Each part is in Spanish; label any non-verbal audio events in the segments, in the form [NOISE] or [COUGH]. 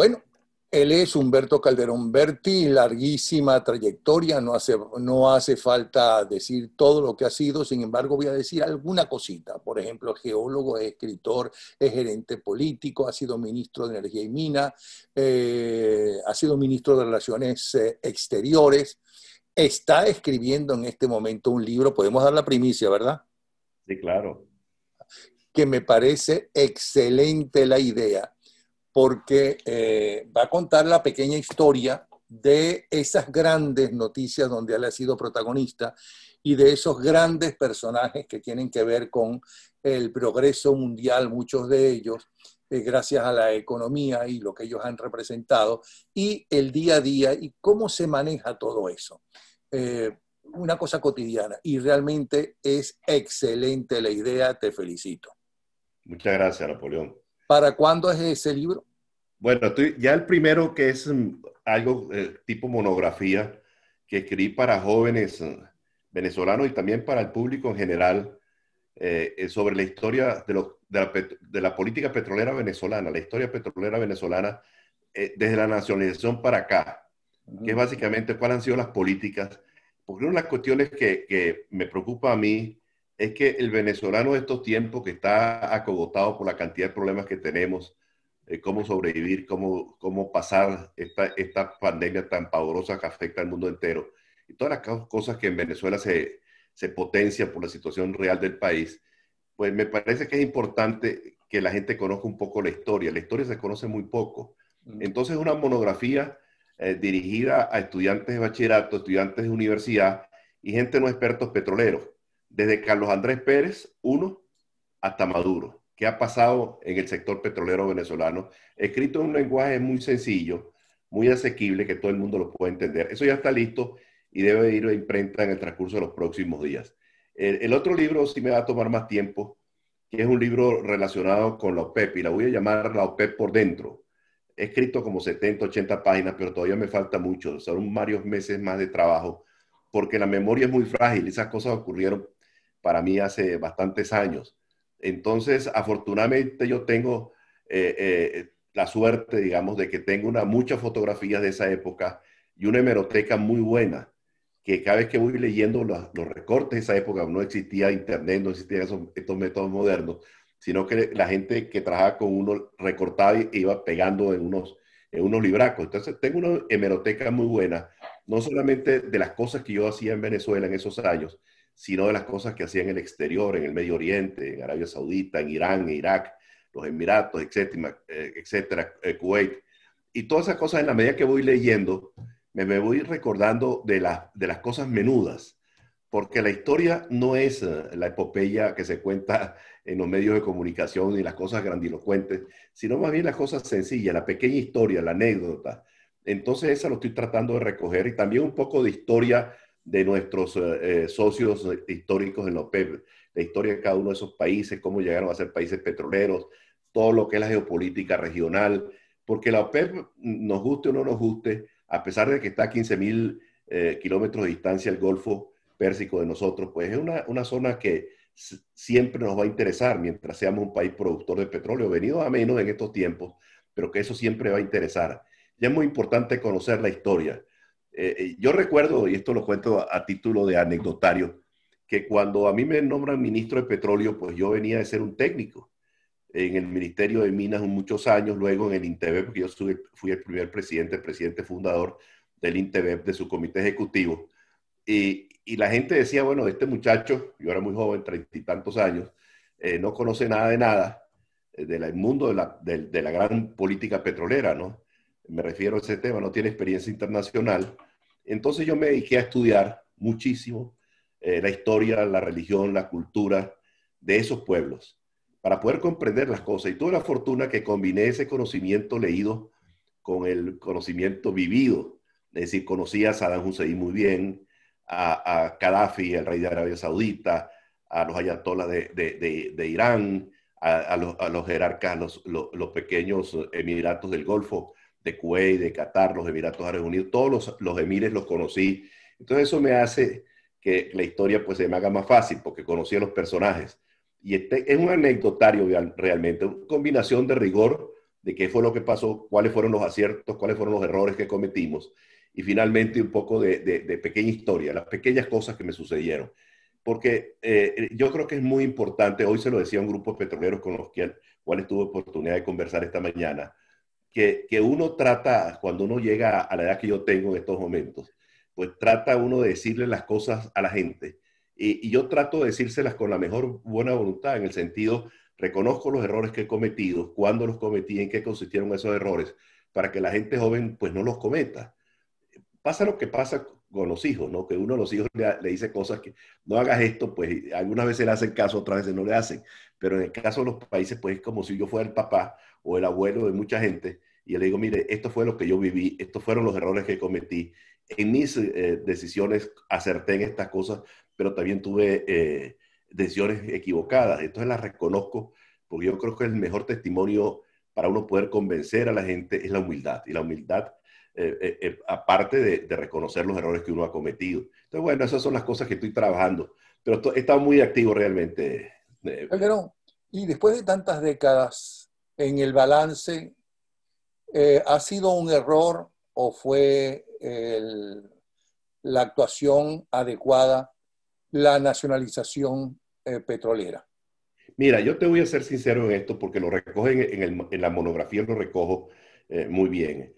Bueno, él es Humberto Calderón Berti, larguísima trayectoria, no hace, no hace falta decir todo lo que ha sido, sin embargo voy a decir alguna cosita. Por ejemplo, geólogo, es escritor, es gerente político, ha sido ministro de Energía y Mina, eh, ha sido ministro de Relaciones eh, Exteriores, está escribiendo en este momento un libro, podemos dar la primicia, ¿verdad? Sí, claro. Que me parece excelente la idea porque eh, va a contar la pequeña historia de esas grandes noticias donde él ha sido protagonista y de esos grandes personajes que tienen que ver con el progreso mundial, muchos de ellos, eh, gracias a la economía y lo que ellos han representado, y el día a día y cómo se maneja todo eso. Eh, una cosa cotidiana y realmente es excelente la idea, te felicito. Muchas gracias, Napoleón. ¿Para cuándo es ese libro? Bueno, ya el primero que es mm, algo eh, tipo monografía que escribí para jóvenes eh, venezolanos y también para el público en general eh, sobre la historia de, de, la, política petrolera venezolana, la historia petrolera venezolana desde la nacionalización para acá, que es básicamente cuáles han sido las políticas, porque una de las cuestiones que, que me preocupa a mí es que el venezolano de estos tiempos que está acogotado por la cantidad de problemas que tenemos, eh, cómo sobrevivir, cómo, cómo pasar esta, pandemia tan pavorosa que afecta al mundo entero, y todas las cosas que en Venezuela se, se potencian por la situación real del país, pues me parece que es importante que la gente conozca un poco la historia. La historia se conoce muy poco. Mm. Entonces, una monografía eh, dirigida a estudiantes de bachillerato, estudiantes de universidad y gente no expertos petroleros, desde Carlos Andrés Pérez, uno, hasta Maduro. ¿Qué ha pasado en el sector petrolero venezolano? Escrito en un lenguaje muy sencillo, muy asequible, que todo el mundo lo puede entender. Eso ya está listo y debe ir a imprenta en el transcurso de los próximos días. El, otro libro sí me va a tomar más tiempo, que es un libro relacionado con la OPEP, y la voy a llamar la OPEP por dentro. He escrito como 70, 80 páginas, pero todavía me falta mucho. Son varios meses más de trabajo, porque la memoria es muy frágil. Esas cosas ocurrieron para mí hace bastantes años. Entonces, afortunadamente yo tengo eh, eh, la suerte, digamos, de que tengo muchas fotografías de esa época y una hemeroteca muy buena, que cada vez que voy leyendo los, recortes de esa época, no existía internet, no existían estos métodos modernos, sino que la gente que trabajaba con uno recortaba y iba pegando en unos, en unos libracos. Entonces, tengo una hemeroteca muy buena, no solamente de las cosas que yo hacía en Venezuela en esos años, sino de las cosas que hacía en el exterior, en el Medio Oriente, en Arabia Saudita, en Irán, en Irak, los Emiratos, etcétera, eh, etcétera eh, Kuwait. Y todas esas cosas, en la medida que voy leyendo, me, me voy recordando de, de las cosas menudas, porque la historia no es eh, la epopeya que se cuenta en los medios de comunicación y las cosas grandilocuentes, sino más bien las cosas sencillas, la pequeña historia, la anécdota. Entonces esa lo estoy tratando de recoger y también un poco de historia de nuestros eh, eh, socios históricos en la OPEP, la historia de cada uno de esos países, cómo llegaron a ser países petroleros, todo lo que es la geopolítica regional, porque la OPEP, nos guste o no nos guste, a pesar de que está a 15.000 mil eh, kilómetros de distancia el Golfo Pérsico de nosotros, pues es una, una zona que siempre nos va a interesar mientras seamos un país productor de petróleo, venido a menos en estos tiempos, pero que eso siempre va a interesar. Ya es muy importante conocer la historia eh, eh, yo recuerdo, y esto lo cuento a, título de anecdotario, que cuando a mí me nombran ministro de petróleo, pues yo venía de ser un técnico en el Ministerio de Minas muchos años, luego en el INTEBEP, porque yo fui, el primer presidente, presidente fundador del INTEBEP, de su comité ejecutivo. Y, la gente decía, bueno, este muchacho, yo era muy joven, treinta y tantos años, eh, no conoce nada de nada del mundo de la gran política petrolera, ¿no? me refiero a ese tema, no tiene experiencia internacional. Entonces yo me dediqué a estudiar muchísimo eh, la historia, la religión, la cultura de esos pueblos, para poder comprender las cosas. Y tuve la fortuna que combiné ese conocimiento leído con el conocimiento vivido. Es decir, conocía a Saddam Hussein muy bien, a, a Gaddafi, el rey de Arabia Saudita, a los ayatolás de, Irán, a, los, jerarcas, los pequeños emiratos del Golfo de Kuwait, de Qatar, los Emiratos Árabes Unidos, todos los, los emires los conocí. Entonces eso me hace que la historia pues se me haga más fácil porque conocí a los personajes. Y este es un anecdotario realmente, una combinación de rigor de qué fue lo que pasó, cuáles fueron los aciertos, cuáles fueron los errores que cometimos y finalmente un poco de, pequeña historia, las pequeñas cosas que me sucedieron. Porque eh, yo creo que es muy importante, hoy se lo decía a un grupo de petroleros con los que, cuales tuve oportunidad de conversar esta mañana, que, uno trata, cuando uno llega a la edad que yo tengo en estos momentos, pues trata uno de decirle las cosas a la gente. Y, yo trato de decírselas con la mejor buena voluntad, en el sentido, reconozco los errores que he cometido, cuándo los cometí, en qué consistieron esos errores, para que la gente joven pues no los cometa. Pasa lo que pasa con los hijos, ¿no? Que uno de los hijos le, le, dice cosas que no hagas esto, pues algunas veces le hacen caso, otras veces no le hacen. Pero en el caso de los países, pues es como si yo fuera el papá o el abuelo de mucha gente, y le digo, mire, esto fue lo que yo viví, estos fueron los errores que cometí, en mis eh, decisiones acerté en estas cosas, pero también tuve eh, decisiones equivocadas, entonces las reconozco, porque yo creo que el mejor testimonio para uno poder convencer a la gente es la humildad, y la humildad eh, aparte de, reconocer los errores que uno ha cometido. Entonces, bueno, esas son las cosas que estoy trabajando, pero he estado muy activo realmente. y después de tantas décadas en el balance, eh, ¿ha sido un error o fue la actuación adecuada la nacionalización eh, petrolera? Mira, yo te voy a ser sincero en esto porque lo recogen en, la monografía, lo recojo eh, muy bien.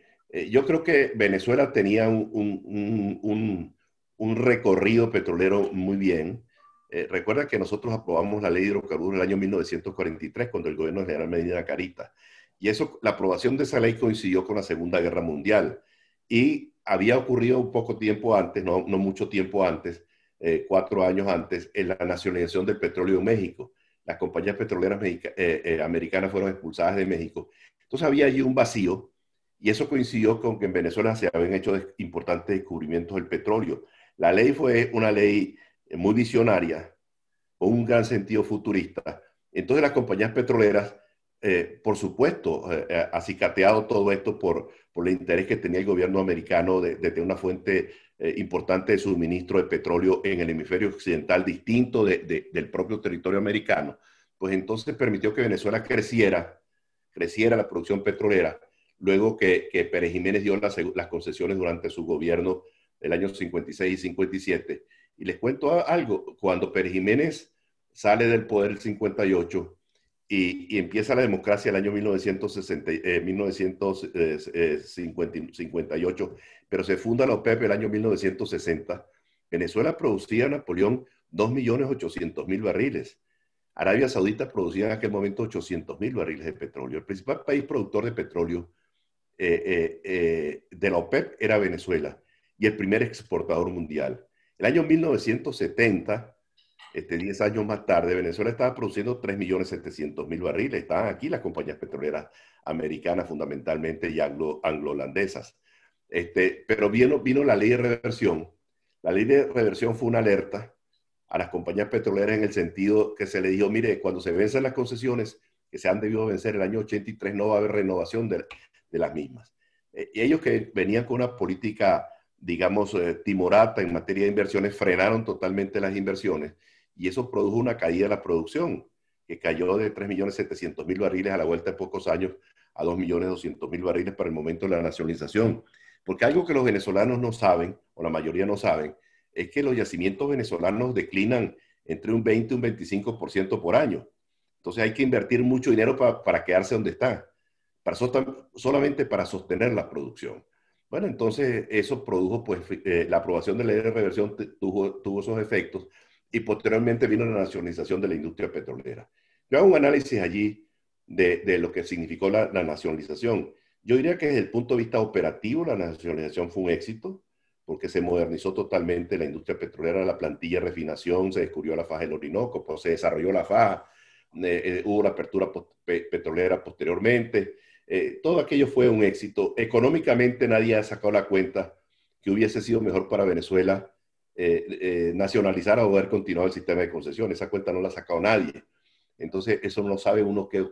yo creo que Venezuela tenía un recorrido petrolero muy bien. Eh, recuerda que nosotros aprobamos la ley de hidrocarburos en el año 1943 cuando el gobierno general Medina Carita. Y eso, la aprobación de esa ley coincidió con la Segunda Guerra Mundial. Y había ocurrido un poco tiempo antes, no, mucho tiempo antes, eh, cuatro años antes, en la nacionalización del petróleo en México. Las compañías petroleras eh, americanas fueron expulsadas de México. Entonces había allí un vacío y eso coincidió con que en Venezuela se habían hecho importantes descubrimientos del petróleo. La ley fue una ley muy visionaria, con un gran sentido futurista. Entonces las compañías petroleras, eh, por supuesto, eh, eh, acicateado todo esto por, por el interés que tenía el gobierno americano de, tener una fuente importante de suministro de petróleo en el hemisferio occidental distinto de, del propio territorio americano, pues entonces permitió que Venezuela creciera, creciera la producción petrolera, luego que, que Pérez Jiménez dio las, las concesiones durante su gobierno del año 56 y 57 y les cuento algo, cuando Pérez Jiménez sale del poder el 58 y, empieza la democracia el año 1960, 1958, eh, pero se funda la OPEP el año 1960, Venezuela producía Napoleón 2.800.000 barriles. Arabia Saudita producía en aquel momento 800.000 barriles de petróleo. El principal país productor de petróleo eh, eh, de la OPEP era Venezuela y el primer exportador mundial. El año 1970, este, 10 años más tarde, Venezuela estaba produciendo 3.700.000 barriles. Estaban aquí las compañías petroleras americanas fundamentalmente y anglo, holandesas este, pero vino, la ley de reversión. La ley de reversión fue una alerta a las compañías petroleras en el sentido que se le dijo, mire, cuando se vencen las concesiones, que se han debido vencer el año 83, no va a haber renovación de, las mismas. Eh, y ellos que venían con una política digamos, eh, timorata en materia de inversiones, frenaron totalmente las inversiones y eso produjo una caída de la producción, que cayó de 3.700.000 barriles a la vuelta de pocos años a 2.200.000 barriles para el momento de la nacionalización. Porque algo que los venezolanos no saben, o la mayoría no saben, es que los yacimientos venezolanos declinan entre un 20 y un 25% por año. Entonces hay que invertir mucho dinero para quedarse donde está, para, solamente para sostener la producción. Bueno, entonces eso produjo, pues, eh, la aprobación de la ley de reversión tuvo, tuvo esos efectos y posteriormente vino la nacionalización de la industria petrolera. Yo hago un análisis allí de, de lo que significó la, nacionalización. Yo diría que desde el punto de vista operativo la nacionalización fue un éxito porque se modernizó totalmente la industria petrolera, la plantilla de refinación, se descubrió la faja del Orinoco, pues se desarrolló la faja, eh, eh, hubo la apertura petrolera posteriormente, eh, todo aquello fue un éxito. Económicamente nadie ha sacado la cuenta que hubiese sido mejor para Venezuela eh, eh, nacionalizar o haber continuado el sistema de concesión. Esa cuenta no la ha sacado nadie. Entonces, eso no sabe uno qué,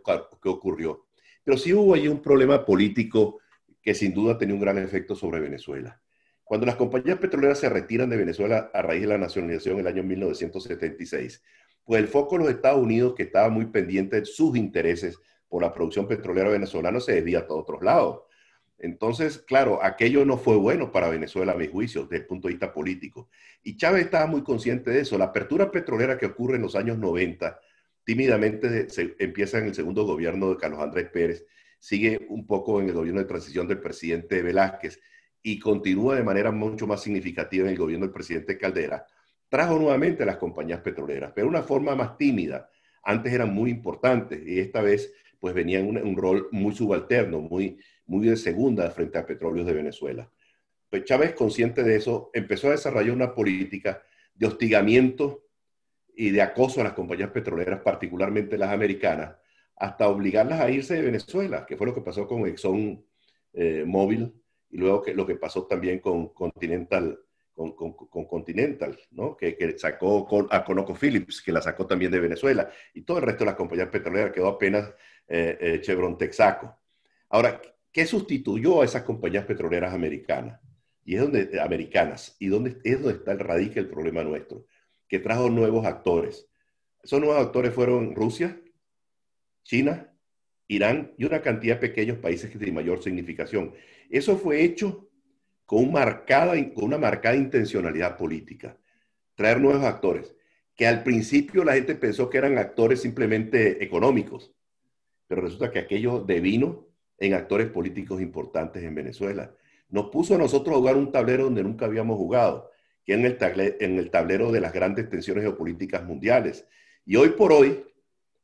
qué ocurrió. Pero sí hubo allí un problema político que sin duda tenía un gran efecto sobre Venezuela. Cuando las compañías petroleras se retiran de Venezuela a raíz de la nacionalización en el año 1976, pues el foco de los Estados Unidos, que estaba muy pendiente de sus intereses por la producción petrolera venezolana se desvía a todos otros lados. Entonces, claro, aquello no fue bueno para Venezuela, a mi juicio, desde el punto de vista político. Y Chávez estaba muy consciente de eso. La apertura petrolera que ocurre en los años 90, tímidamente se empieza en el segundo gobierno de Carlos Andrés Pérez, sigue un poco en el gobierno de transición del presidente Velázquez y continúa de manera mucho más significativa en el gobierno del presidente Caldera, trajo nuevamente a las compañías petroleras, pero de una forma más tímida. Antes eran muy importantes y esta vez pues venían un, un rol muy subalterno, muy, muy de segunda frente a petróleos de Venezuela. Pues Chávez, consciente de eso, empezó a desarrollar una política de hostigamiento y de acoso a las compañías petroleras, particularmente las americanas, hasta obligarlas a irse de Venezuela, que fue lo que pasó con Exxon eh, y luego que, lo que pasó también con Continental, con, Continental ¿no? que, que sacó con, a ConocoPhillips, que la sacó también de Venezuela, y todo el resto de las compañías petroleras quedó apenas eh, eh, Chevron Texaco. Ahora, ¿qué sustituyó a esas compañías petroleras americanas? Y es donde, eh, americanas, y donde, es donde está el radica el problema nuestro, que trajo nuevos actores. Esos nuevos actores fueron Rusia, China, Irán y una cantidad de pequeños países que tienen mayor significación. Eso fue hecho con una marcada intencionalidad política, traer nuevos actores, que al principio la gente pensó que eran actores simplemente económicos, pero resulta que aquello devino en actores políticos importantes en Venezuela. Nos puso a nosotros a jugar un tablero donde nunca habíamos jugado, que en el, en el tablero de las grandes tensiones geopolíticas mundiales. Y hoy por hoy,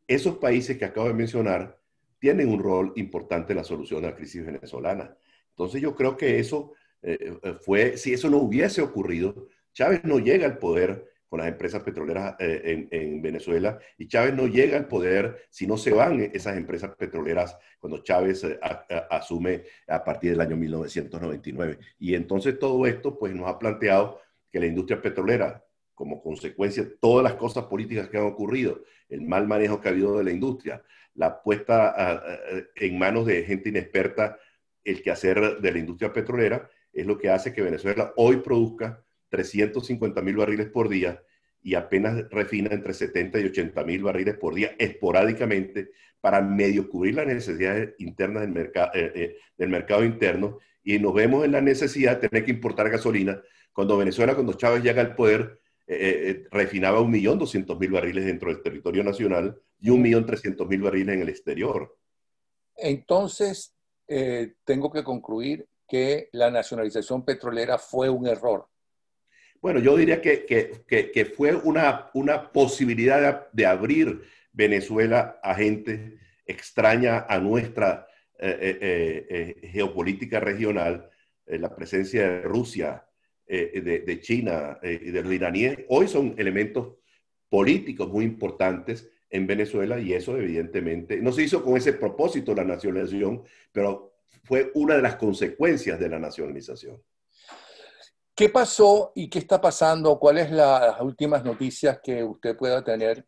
esos países que acabo de mencionar tienen un rol importante en la solución de la crisis venezolana. Entonces yo creo que eso eh, eh, fue, si eso no hubiese ocurrido, Chávez no llega al poder las empresas petroleras eh, en, Venezuela. Y Chávez no llega al poder si no se van esas empresas petroleras cuando Chávez eh, asume a partir del año 1999. Y entonces todo esto pues, nos ha planteado que la industria petrolera, como consecuencia de todas las cosas políticas que han ocurrido, el mal manejo que ha habido de la industria, la puesta en manos de gente inexperta el quehacer de la industria petrolera, es lo que hace que Venezuela hoy produzca 350 mil barriles por día y apenas refina entre 70 y 80 mil barriles por día esporádicamente para medio cubrir las necesidades internas del, mercado eh, eh, del mercado interno. Y nos vemos en la necesidad de tener que importar gasolina. Cuando Venezuela, cuando Chávez llega al poder, eh, eh refinaba 1.200.000 barriles dentro del territorio nacional y 1.300.000 barriles en el exterior. Entonces, tengo que concluir que la nacionalización petrolera fue un error. Bueno, yo diría que, que, que, fue una, una posibilidad de, abrir Venezuela a gente extraña a nuestra eh, eh, eh, geopolítica regional, la presencia de Rusia, de, de, China y de los iraníes, hoy son elementos políticos muy importantes en Venezuela y eso evidentemente no se hizo con ese propósito la nacionalización, pero fue una de las consecuencias de la nacionalización. ¿Qué pasó y qué está pasando? ¿Cuáles son las últimas noticias que usted pueda tener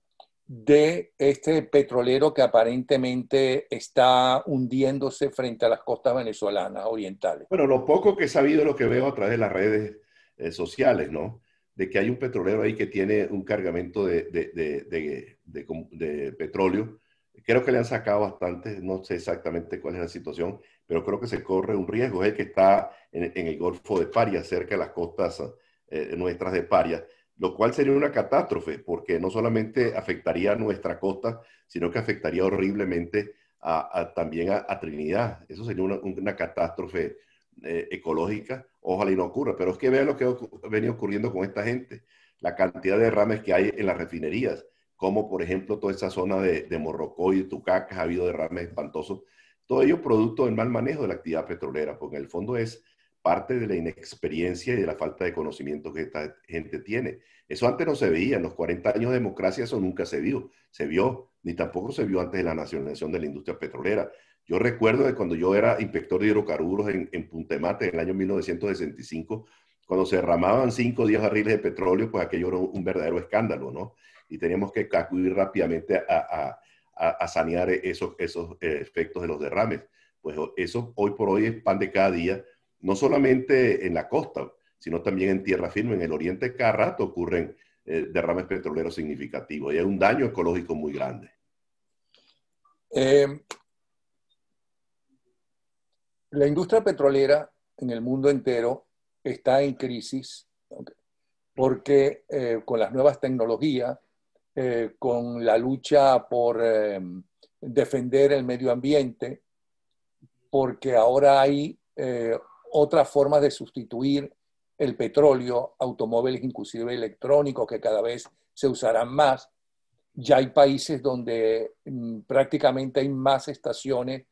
de este petrolero que aparentemente está hundiéndose frente a las costas venezolanas orientales? Bueno, lo poco que he sabido lo que veo a través de las redes eh, sociales, ¿no? De que hay un petrolero ahí que tiene un cargamento de, de, petróleo. Creo que le han sacado bastante, no sé exactamente cuál es la situación pero creo que se corre un riesgo, es el que está en, el Golfo de Paria, cerca de las costas eh, nuestras de Paria, lo cual sería una catástrofe, porque no solamente afectaría a nuestra costa, sino que afectaría horriblemente también a, Trinidad. Eso sería una, catástrofe eh, ecológica, ojalá y no ocurra, pero es que vean lo que ha venido ocurriendo con esta gente, la cantidad de derrames que hay en las refinerías, como por ejemplo toda esa zona de, de Morrocoy, Tucacas, ha habido derrames espantosos todo ello producto del mal manejo de la actividad petrolera, porque en el fondo es parte de la inexperiencia y de la falta de conocimiento que esta gente tiene. Eso antes no se veía, en los 40 años de democracia eso nunca se vio, se vio, ni tampoco se vio antes de la nacionalización de la industria petrolera. Yo recuerdo de cuando yo era inspector de hidrocarburos en, en Puntemate en el año 1965, cuando se derramaban 5 o 10 barriles de petróleo, pues aquello era un verdadero escándalo, ¿no? Y teníamos que acudir rápidamente a, a, sanear esos, esos eh, efectos de los derrames. Pues eso hoy por hoy es pan de cada día, no solamente en la costa, sino también en tierra firme, en el oriente cada rato ocurren eh, derrames petroleros significativos y hay un daño ecológico muy grande. Em, la industria petrolera en el mundo entero está en crisis porque eh, con las nuevas tecnologías, eh, con la lucha por eh, defender el medio ambiente, porque ahora hay eh, otras formas de sustituir el petróleo, automóviles inclusive electrónicos que cada vez se usarán más. Ya hay países donde mm, prácticamente hay más estaciones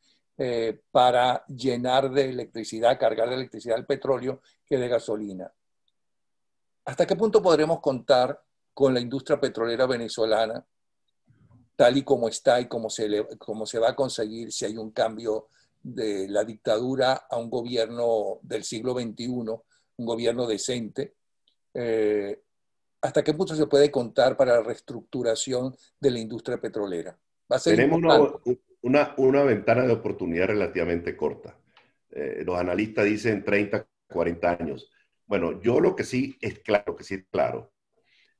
para llenar de electricidad, cargar de electricidad el petróleo que de gasolina. ¿Hasta qué punto podremos contar con la industria petrolera venezolana, tal y como está y como se, se va a conseguir si hay un cambio de la dictadura a un gobierno del siglo XXI, un gobierno decente. Eh, ¿Hasta qué punto se puede contar para la reestructuración de la industria petrolera? Tenemos una, una, ventana de oportunidad relativamente corta. Eh, los analistas dicen 30, 40 años. Bueno, yo lo que sí es claro, que sí es claro,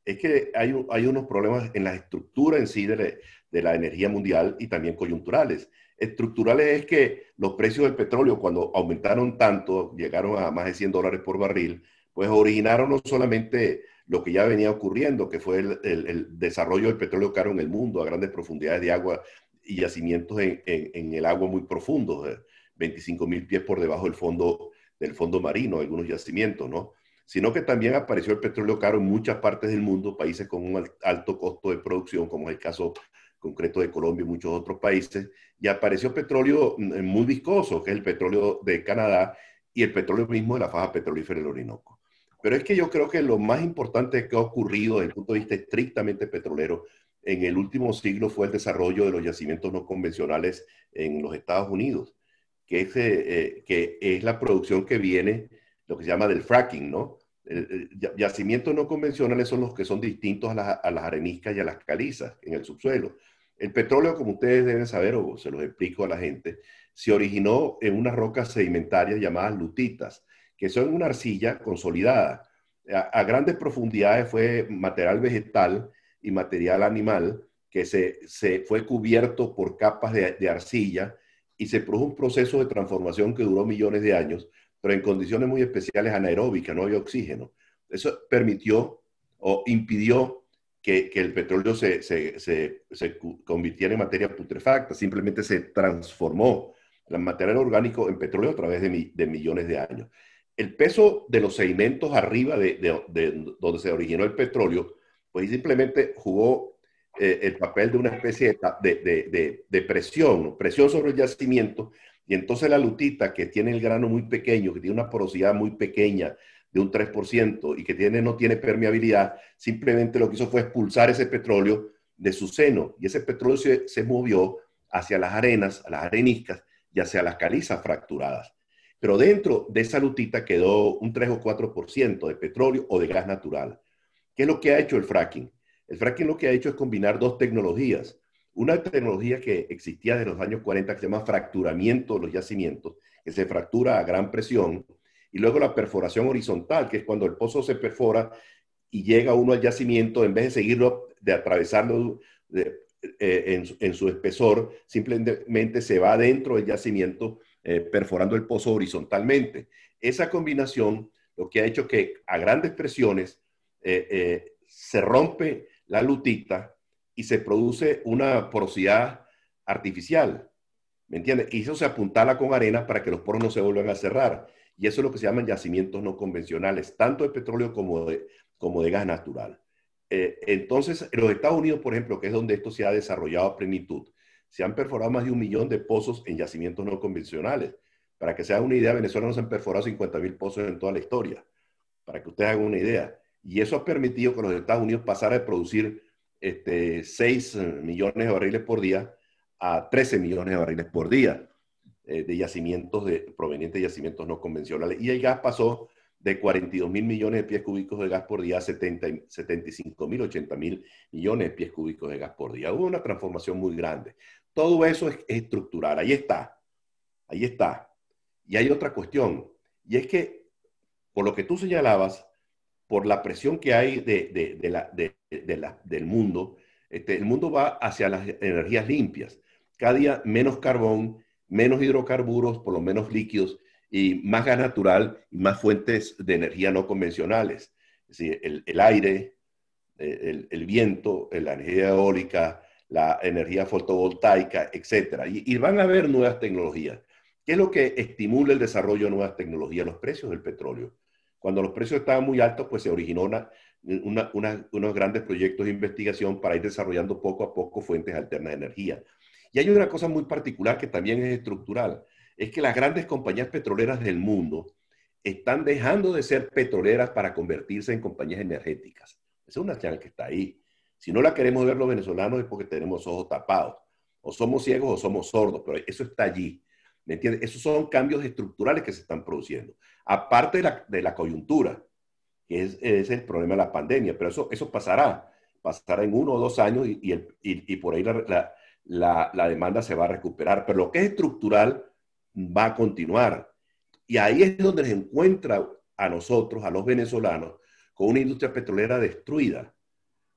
es que hay, hay unos problemas en la estructura en sí de, la energía mundial y también coyunturales. Estructurales es que los precios del petróleo cuando aumentaron tanto, llegaron a más de 100 dólares por barril, pues originaron no solamente lo que ya venía ocurriendo, que fue el, desarrollo del petróleo caro en el mundo a grandes profundidades de agua y yacimientos en, el agua muy profundos, 25 eh, mil pies por debajo del fondo, del fondo marino, algunos yacimientos, ¿no? sino que también apareció el petróleo caro en muchas partes del mundo, países con un alto costo de producción, como es el caso concreto de Colombia y muchos otros países, y apareció petróleo mm, eh, muy viscoso, que es el petróleo de Canadá y el petróleo mismo de la faja petrolífera del Orinoco. Pero es que yo creo que lo más importante que ha ocurrido desde el punto de vista estrictamente petrolero en el último siglo fue el desarrollo de los yacimientos no convencionales en los Estados Unidos, que es, eh, eh, que es la producción que viene lo que se llama del fracking, ¿no? yacimientos no convencionales son los que son distintos a las, areniscas y a las calizas en el subsuelo. El petróleo, como ustedes deben saber, o se los explico a la gente, se originó en unas rocas sedimentarias llamadas lutitas, que son una arcilla consolidada. A, grandes profundidades fue material vegetal y material animal que se, fue cubierto por capas de arcilla y se produjo un proceso de transformación que duró millones de años pero en condiciones muy especiales anaeróbicas, no había oxígeno. Eso permitió o impidió que, el petróleo se, se, se, convirtiera en materia putrefacta, simplemente se transformó el material orgánico en petróleo a través de, de millones de años. El peso de los sedimentos arriba de, donde se originó el petróleo, pues simplemente jugó eh, el papel de una especie de, presión, presión sobre el yacimiento y entonces la lutita que tiene el grano muy pequeño, que tiene una porosidad muy pequeña de un 3% y que tiene, no tiene permeabilidad, simplemente lo que hizo fue expulsar ese petróleo de su seno. Y ese petróleo se, movió hacia las arenas, a las areniscas y hacia las calizas fracturadas. Pero dentro de esa lutita quedó un 3 o 4% de petróleo o de gas natural. ¿Qué es lo que ha hecho el fracking? El fracking lo que ha hecho es combinar dos tecnologías. Una tecnología que existía desde los años 40 que se llama fracturamiento de los yacimientos, que se fractura a gran presión, y luego la perforación horizontal, que es cuando el pozo se perfora y llega uno al yacimiento, en vez de seguirlo, de atravesarlo eh, en, su espesor, simplemente se va dentro del yacimiento eh, perforando el pozo horizontalmente. Esa combinación lo que ha hecho que a grandes presiones eh, se rompe la lutita y se produce una porosidad artificial. ¿Me entiendes? Y eso se apuntala con arena para que los poros no se vuelvan a cerrar. Y eso es lo que se llaman yacimientos no convencionales, tanto de petróleo como de, como de gas natural. Eh, entonces, en los Estados Unidos, por ejemplo, que es donde esto se ha desarrollado a plenitud, se han perforado más de un millón de pozos en yacimientos no convencionales. Para que se haga una idea, Venezuela no se han perforado 50.000 pozos en toda la historia. Para que ustedes hagan una idea. Y eso ha permitido que los Estados Unidos pasara a producir este, 6 eh, millones de barriles por día a 13 millones de barriles por día eh, de yacimientos de, provenientes de yacimientos no convencionales. Y el gas pasó de 42 mil millones de pies cúbicos de gas por día a 75 mil, 80 mil millones de pies cúbicos de gas por día. Hubo una transformación muy grande. Todo eso es estructural. Ahí está. Ahí está. Y hay otra cuestión. Y es que, por lo que tú señalabas, por la presión que hay del mundo, este, el mundo va hacia las energías limpias. Cada día menos carbón, menos hidrocarburos, por lo menos líquidos, y más gas natural y más fuentes de energía no convencionales. Es decir, el, aire, eh, el, viento, eh, la energía eólica, la energía fotovoltaica, etc. Y, y, van a haber nuevas tecnologías. ¿Qué es lo que estimula el desarrollo de nuevas tecnologías? Los precios del petróleo. Cuando los precios estaban muy altos, pues se originó unos grandes proyectos de investigación para ir desarrollando poco a poco fuentes alternas de energía. Y hay una cosa muy particular que también es estructural, es que las grandes compañías petroleras del mundo están dejando de ser petroleras para convertirse en compañías energéticas. Esa es una señal que está ahí. Si no la queremos ver los venezolanos es porque tenemos ojos tapados. O somos ciegos o somos sordos, pero eso está allí. ¿Me entiendes? Esos son cambios estructurales que se están produciendo. Aparte de la, coyuntura, que es, el problema de la pandemia, pero eso, eso pasará. Pasará en uno o dos años y, por ahí la, demanda se va a recuperar. Pero lo que es estructural va a continuar. Y ahí es donde se encuentra a nosotros, a los venezolanos, con una industria petrolera destruida,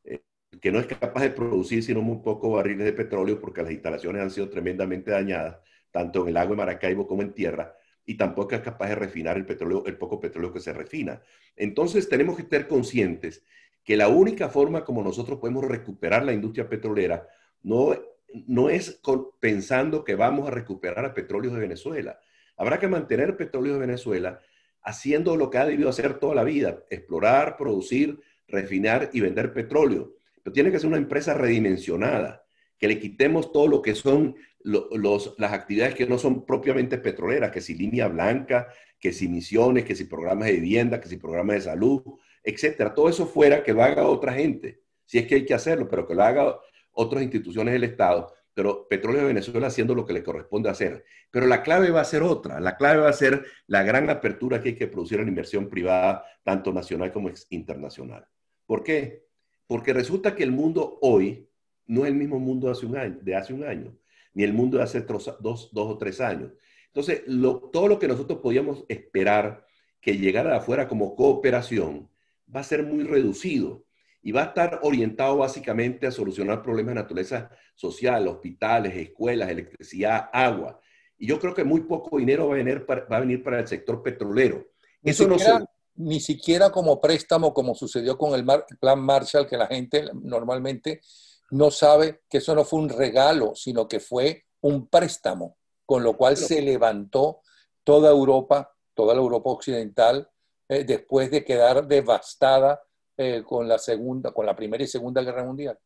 eh, que no es capaz de producir sino muy pocos barriles de petróleo porque las instalaciones han sido tremendamente dañadas tanto en el agua de Maracaibo como en tierra, y tampoco es capaz de refinar el petróleo, el poco petróleo que se refina. Entonces tenemos que estar conscientes que la única forma como nosotros podemos recuperar la industria petrolera no, no es pensando que vamos a recuperar a petróleo de Venezuela. Habrá que mantener petróleo de Venezuela haciendo lo que ha debido hacer toda la vida, explorar, producir, refinar y vender petróleo. Pero tiene que ser una empresa redimensionada que le quitemos todo lo que son las actividades que no son propiamente petroleras, que si línea blanca, que si misiones, que si programas de vivienda, que si programas de salud, etcétera. Todo eso fuera que lo haga otra gente, si es que hay que hacerlo, pero que lo haga otras instituciones del Estado. Pero Petróleo de Venezuela haciendo lo que le corresponde hacer. Pero la clave va a ser otra. La clave va a ser la gran apertura que hay que producir en inversión privada, tanto nacional como internacional. ¿Por qué? Porque resulta que el mundo hoy no es el mismo mundo de hace un año, ni el mundo de hace dos, o tres años. Entonces, todo lo que nosotros podíamos esperar que llegara de afuera como cooperación va a ser muy reducido y va a estar orientado básicamente a solucionar problemas de naturaleza social, hospitales, escuelas, electricidad, agua. Y yo creo que muy poco dinero va a venir para, va a venir para el sector petrolero. Eso no ni siquiera como préstamo, como sucedió con el plan Marshall, que la gente normalmente no sabe que eso no fue un regalo, sino que fue un préstamo, con lo cual se levantó toda Europa, toda la Europa occidental, eh, después de quedar devastada eh, con, la segunda, con la Primera y Segunda Guerra Mundial.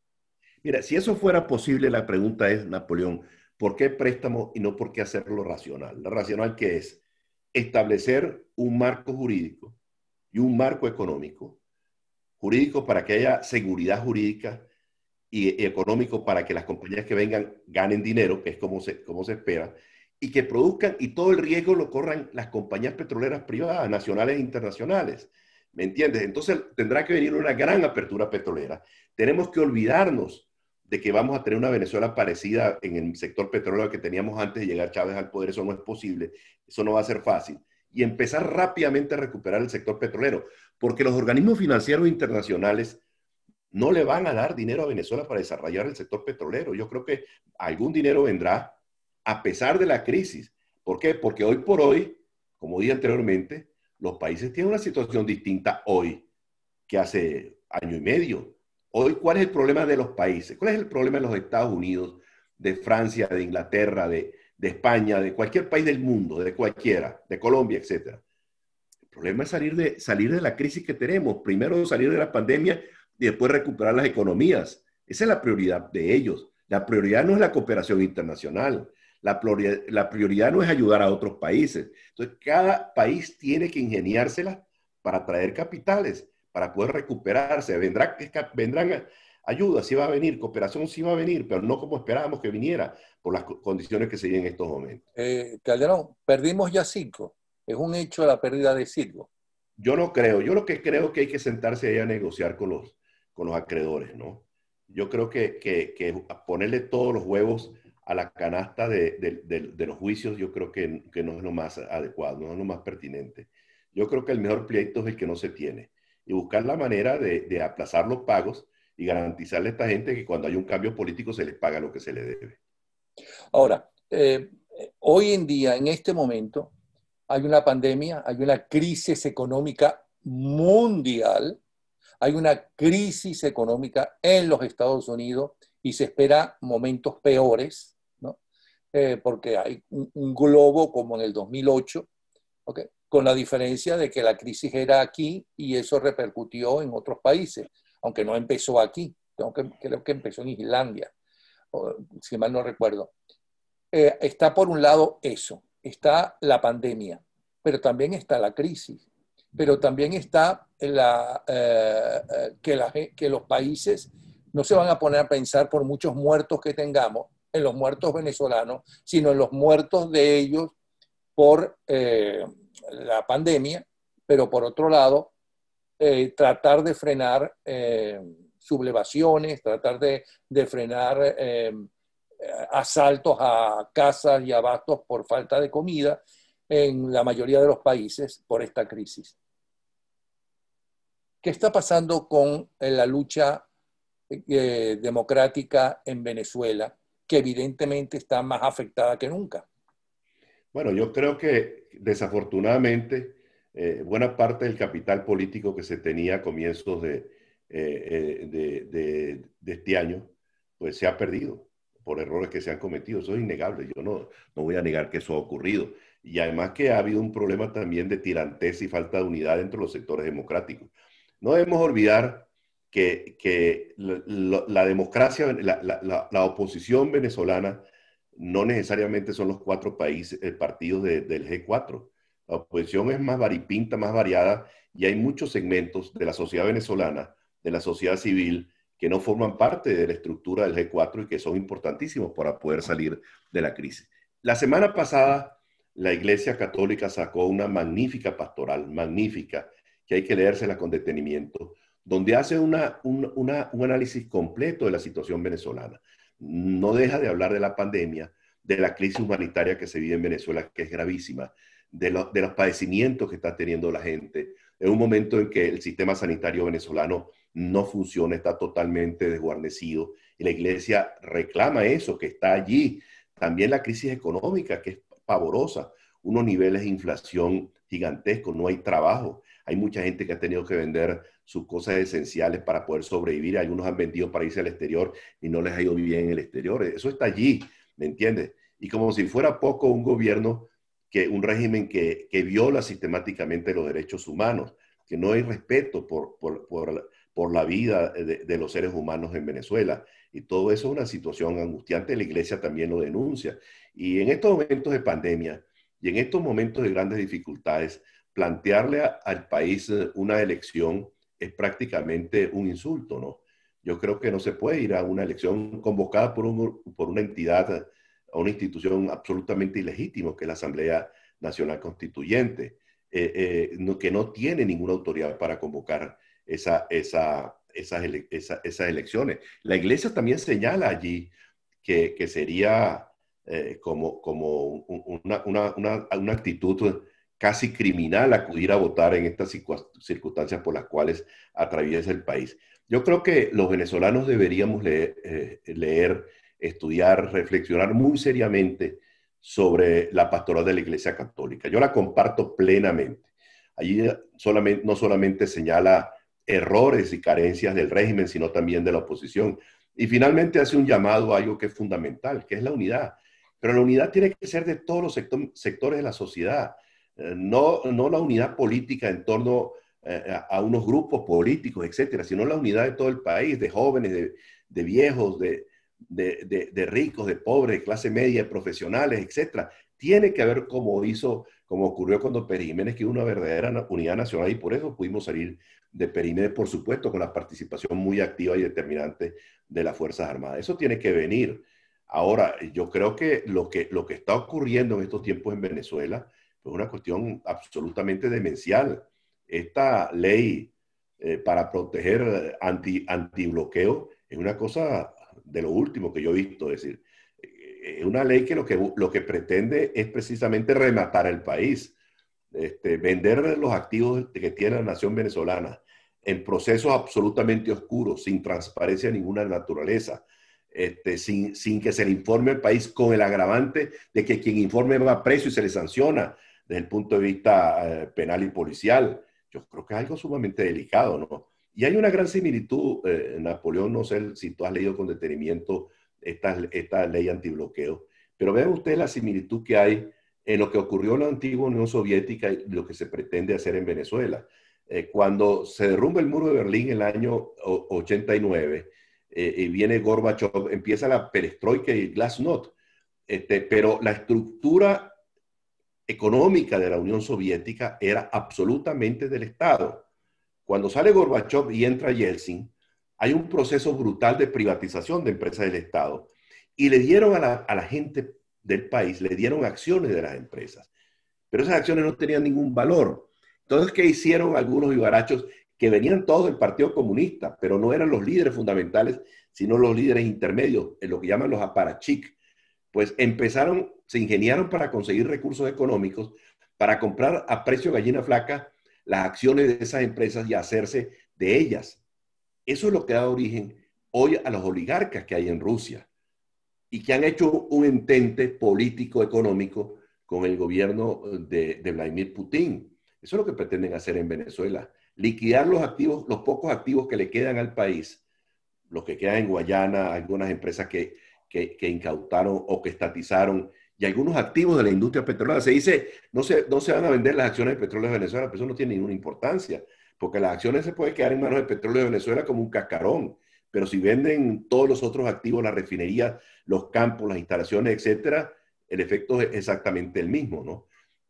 Mira, si eso fuera posible, la pregunta es, Napoleón, ¿por qué préstamo y no por qué hacerlo racional? ¿La racional que es? Establecer un marco jurídico y un marco económico. Jurídico para que haya seguridad jurídica, y, económico para que las compañías que vengan ganen dinero, que es como se, como se espera, y que produzcan y todo el riesgo lo corran las compañías petroleras privadas, nacionales e internacionales. ¿Me entiendes? Entonces tendrá que venir una gran apertura petrolera. Tenemos que olvidarnos de que vamos a tener una Venezuela parecida en el sector petrolero que teníamos antes de llegar Chávez al poder. Eso no es posible. Eso no va a ser fácil. Y empezar rápidamente a recuperar el sector petrolero. Porque los organismos financieros internacionales no le van a dar dinero a Venezuela para desarrollar el sector petrolero. Yo creo que algún dinero vendrá a pesar de la crisis. ¿Por qué? Porque hoy por hoy, como dije anteriormente, los países tienen una situación distinta hoy que hace año y medio. Hoy, ¿cuál es el problema de los países? ¿Cuál es el problema de los Estados Unidos, de Francia, de Inglaterra, de, España, de cualquier país del mundo, de cualquiera, de Colombia, etcétera? El problema es salir de, salir de la crisis que tenemos. Primero salir de la pandemia y después recuperar las economías. Esa es la prioridad de ellos. La prioridad no es la cooperación internacional. La prioridad, no es ayudar a otros países. Entonces, cada país tiene que ingeniárselas para traer capitales, para poder recuperarse. Vendrá, vendrán ayudas, sí va a venir, cooperación sí va a venir, pero no como esperábamos que viniera por las condiciones que se viven en estos momentos. Eh, Calderón, perdimos ya cinco. Es un hecho la pérdida de cinco. Yo no creo. Yo lo que creo que hay que sentarse ahí a negociar con los, con los acreedores, ¿no? Yo creo que, ponerle todos los huevos a la canasta de, los juicios, yo creo que, no es lo más adecuado, no es lo más pertinente. Yo creo que el mejor pleito es el que no se tiene y buscar la manera de, aplazar los pagos y garantizarle a esta gente que cuando hay un cambio político se les paga lo que se le debe. Ahora, eh, hoy en día, en este momento, hay una pandemia, hay una crisis económica mundial hay una crisis económica en los Estados Unidos y se espera momentos peores, ¿no? Eh, porque hay un, globo como en el 2008, con la diferencia de que la crisis era aquí y eso repercutió en otros países, aunque no empezó aquí, que, creo que empezó en Islandia, si mal no recuerdo. Eh, está por un lado eso, está la pandemia, pero también está la crisis pero también está eh, eh, que, los países no se van a poner a pensar por muchos muertos que tengamos, en los muertos venezolanos, sino en los muertos de ellos por eh, la pandemia, pero por otro lado, tratar de frenar sublevaciones, tratar de, de frenar asaltos a casas y abastos por falta de comida en la mayoría de los países por esta crisis. ¿Qué está pasando con eh, la lucha eh, democrática en Venezuela, que evidentemente está más afectada que nunca? Bueno, yo creo que desafortunadamente eh, buena parte del capital político que se tenía a comienzos de, de, este año, pues se ha perdido por errores que se han cometido. Eso es innegable. Yo no, no voy a negar que eso ha ocurrido. Y además que ha habido un problema también de tirantez y falta de unidad dentro de los sectores democráticos. No debemos olvidar que, la, democracia, la, oposición venezolana no necesariamente son los cuatro países, eh, partidos del G4. La oposición es más varipinta, más variada, y hay muchos segmentos de la sociedad venezolana, de la sociedad civil, que no forman parte de la estructura del G4 y que son importantísimos para poder salir de la crisis. La semana pasada, la Iglesia Católica sacó una magnífica pastoral, magnífica, que hay que leérsela con detenimiento, donde hace una, un, un análisis completo de la situación venezolana. No deja de hablar de la pandemia, de la crisis humanitaria que se vive en Venezuela, que es gravísima, de, de, los padecimientos que está teniendo la gente, en un momento en que el sistema sanitario venezolano no funciona, está totalmente desguarnecido, y la iglesia reclama eso, que está allí. También la crisis económica, que es pavorosa, unos niveles de inflación gigantescos, no hay trabajo, hay mucha gente que ha tenido que vender sus cosas esenciales para poder sobrevivir. Algunos han vendido para irse al exterior y no les ha ido bien en el exterior. Eso está allí, ¿me entiendes? Y como si fuera poco un gobierno, que un régimen que, viola sistemáticamente los derechos humanos, que no hay respeto por, por, la vida de, de los seres humanos en Venezuela. Y todo eso es una situación angustiante. La iglesia también lo denuncia. Y en estos momentos de pandemia y en estos momentos de grandes dificultades, plantearle al país eh, una elección es prácticamente un insulto, ¿no? Yo creo que no se puede ir a una elección convocada por, por una entidad, a una institución absolutamente ilegítima, que es la Asamblea Nacional Constituyente, eh, eh, que no tiene ninguna autoridad para convocar esas, esas elecciones. La Iglesia también señala allí que, sería como, como una actitud casi criminal acudir a votar en estas circunstancias por las cuales atraviesa el país. Yo creo que los venezolanos deberíamos eh, leer, estudiar, reflexionar muy seriamente sobre la pastoral de la Iglesia Católica. Yo la comparto plenamente. Allí eh, no solamente señala errores y carencias del régimen, sino también de la oposición. Y finalmente hace un llamado a algo que es fundamental, que es la unidad. Pero la unidad tiene que ser de todos los sectores de la sociedad. Eh, no, no la unidad política en torno eh, a, unos grupos políticos, etcétera, sino la unidad de todo el país, de jóvenes, de, viejos, de, ricos, de pobres, de clase media, de profesionales, etcétera. Tiene que haber como hizo, como ocurrió cuando Perímenes, que una verdadera unidad nacional y por eso pudimos salir de Perímenes, por supuesto, con la participación muy activa y determinante de las Fuerzas Armadas. Eso tiene que venir. Ahora, yo creo que lo que, lo que está ocurriendo en estos tiempos en Venezuela, es una cuestión absolutamente demencial. Esta ley eh, para proteger anti, bloqueo es una cosa de lo último que yo he visto. Es decir, eh, es una ley que lo que, lo que pretende es precisamente rematar el país, este, vender los activos que tiene la nación venezolana en procesos absolutamente oscuros, sin transparencia de ninguna naturaleza, este, sin, que se le informe al país con el agravante de que quien informe va precio y se le sanciona, desde el punto de vista eh, penal y policial. Yo creo que es algo sumamente delicado, ¿no? Y hay una gran similitud, eh, Napoleón, no sé si tú has leído con detenimiento esta, esta ley antibloqueo, pero vean ustedes la similitud que hay en lo que ocurrió en la antigua Unión Soviética y lo que se pretende hacer en Venezuela. Eh, cuando se derrumba el muro de Berlín en el año 89 y viene Gorbachev, empieza la perestroika y el glasnost, este, pero la estructura económica de la Unión Soviética era absolutamente del Estado. Cuando sale Gorbachev y entra Yeltsin, hay un proceso brutal de privatización de empresas del Estado. Y le dieron a la, gente del país, le dieron acciones de las empresas. Pero esas acciones no tenían ningún valor. Entonces, ¿qué hicieron algunos ibarachos? que venían todos del Partido Comunista, pero no eran los líderes fundamentales, sino los líderes intermedios, en lo que llaman los aparachik Pues empezaron se ingeniaron para conseguir recursos económicos, para comprar a precio gallina flaca las acciones de esas empresas y hacerse de ellas. Eso es lo que da origen hoy a los oligarcas que hay en Rusia y que han hecho un entente político-económico con el gobierno de, Vladimir Putin. Eso es lo que pretenden hacer en Venezuela, liquidar los activos, los pocos activos que le quedan al país, los que quedan en Guayana, algunas empresas que, que incautaron o que estatizaron y algunos activos de la industria petrolera. Se dice, no se, no se van a vender las acciones de petróleo de Venezuela, pero eso no tiene ninguna importancia, porque las acciones se pueden quedar en manos de petróleo de Venezuela como un cascarón, pero si venden todos los otros activos, la refinería los campos, las instalaciones, etcétera, el efecto es exactamente el mismo, ¿no?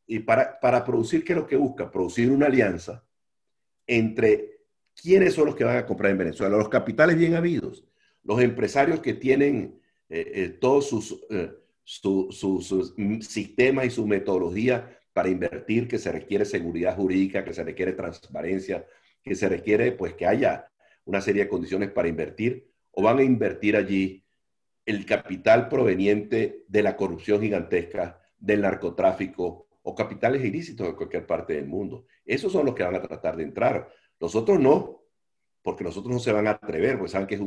Y para, para producir, ¿qué es lo que busca? Producir una alianza entre quiénes son los que van a comprar en Venezuela, los capitales bien habidos, los empresarios que tienen eh, eh, todos sus... Eh, su, su, sistema y su metodología para invertir, que se requiere seguridad jurídica, que se requiere transparencia, que se requiere pues que haya una serie de condiciones para invertir, o van a invertir allí el capital proveniente de la corrupción gigantesca, del narcotráfico o capitales ilícitos de cualquier parte del mundo. Esos son los que van a tratar de entrar. nosotros no, porque nosotros no se van a atrever, pues saben que,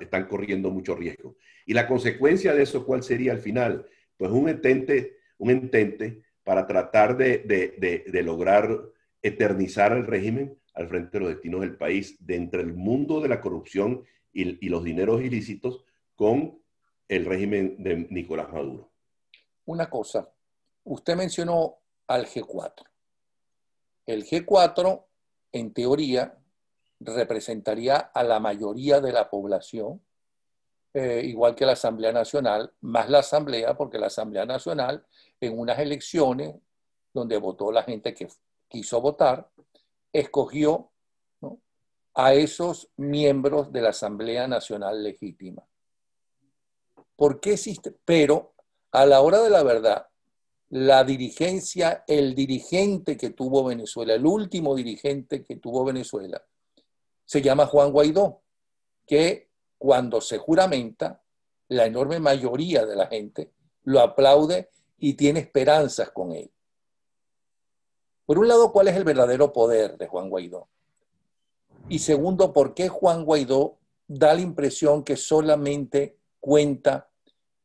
están corriendo mucho riesgo. Y la consecuencia de eso, ¿cuál sería al final? Pues un entente, un entente para tratar de, lograr eternizar el régimen al frente de los destinos del país, de entre el mundo de la corrupción y, y los dineros ilícitos con el régimen de Nicolás Maduro. Una cosa, usted mencionó al G4. El G4, en teoría, representaría a la mayoría de la población, eh, igual que la Asamblea Nacional, más la Asamblea, porque la Asamblea Nacional en unas elecciones donde votó la gente que quiso votar, escogió a esos miembros de la Asamblea Nacional Legítima. ¿Por qué existe? Pero a la hora de la verdad, la dirigencia, el dirigente que tuvo Venezuela, el último dirigente que tuvo Venezuela, se llama Juan Guaidó, que cuando se juramenta, la enorme mayoría de la gente lo aplaude y tiene esperanzas con él. Por un lado, ¿cuál es el verdadero poder de Juan Guaidó? Y segundo, ¿por qué Juan Guaidó da la impresión que solamente cuenta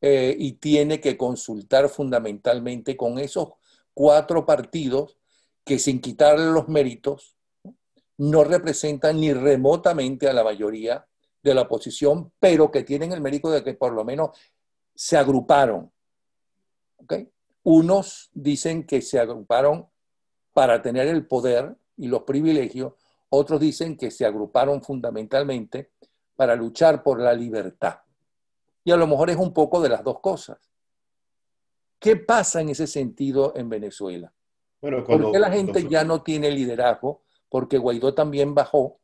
eh, y tiene que consultar fundamentalmente con esos cuatro partidos que sin quitarle los méritos no representan ni remotamente a la mayoría de la oposición, pero que tienen el mérito de que por lo menos se agruparon. Unos dicen que se agruparon para tener el poder y los privilegios, otros dicen que se agruparon fundamentalmente para luchar por la libertad. Y a lo mejor es un poco de las dos cosas. ¿Qué pasa en ese sentido en Venezuela? Bueno, la gente ya no tiene liderazgo? porque Guaidó también bajó.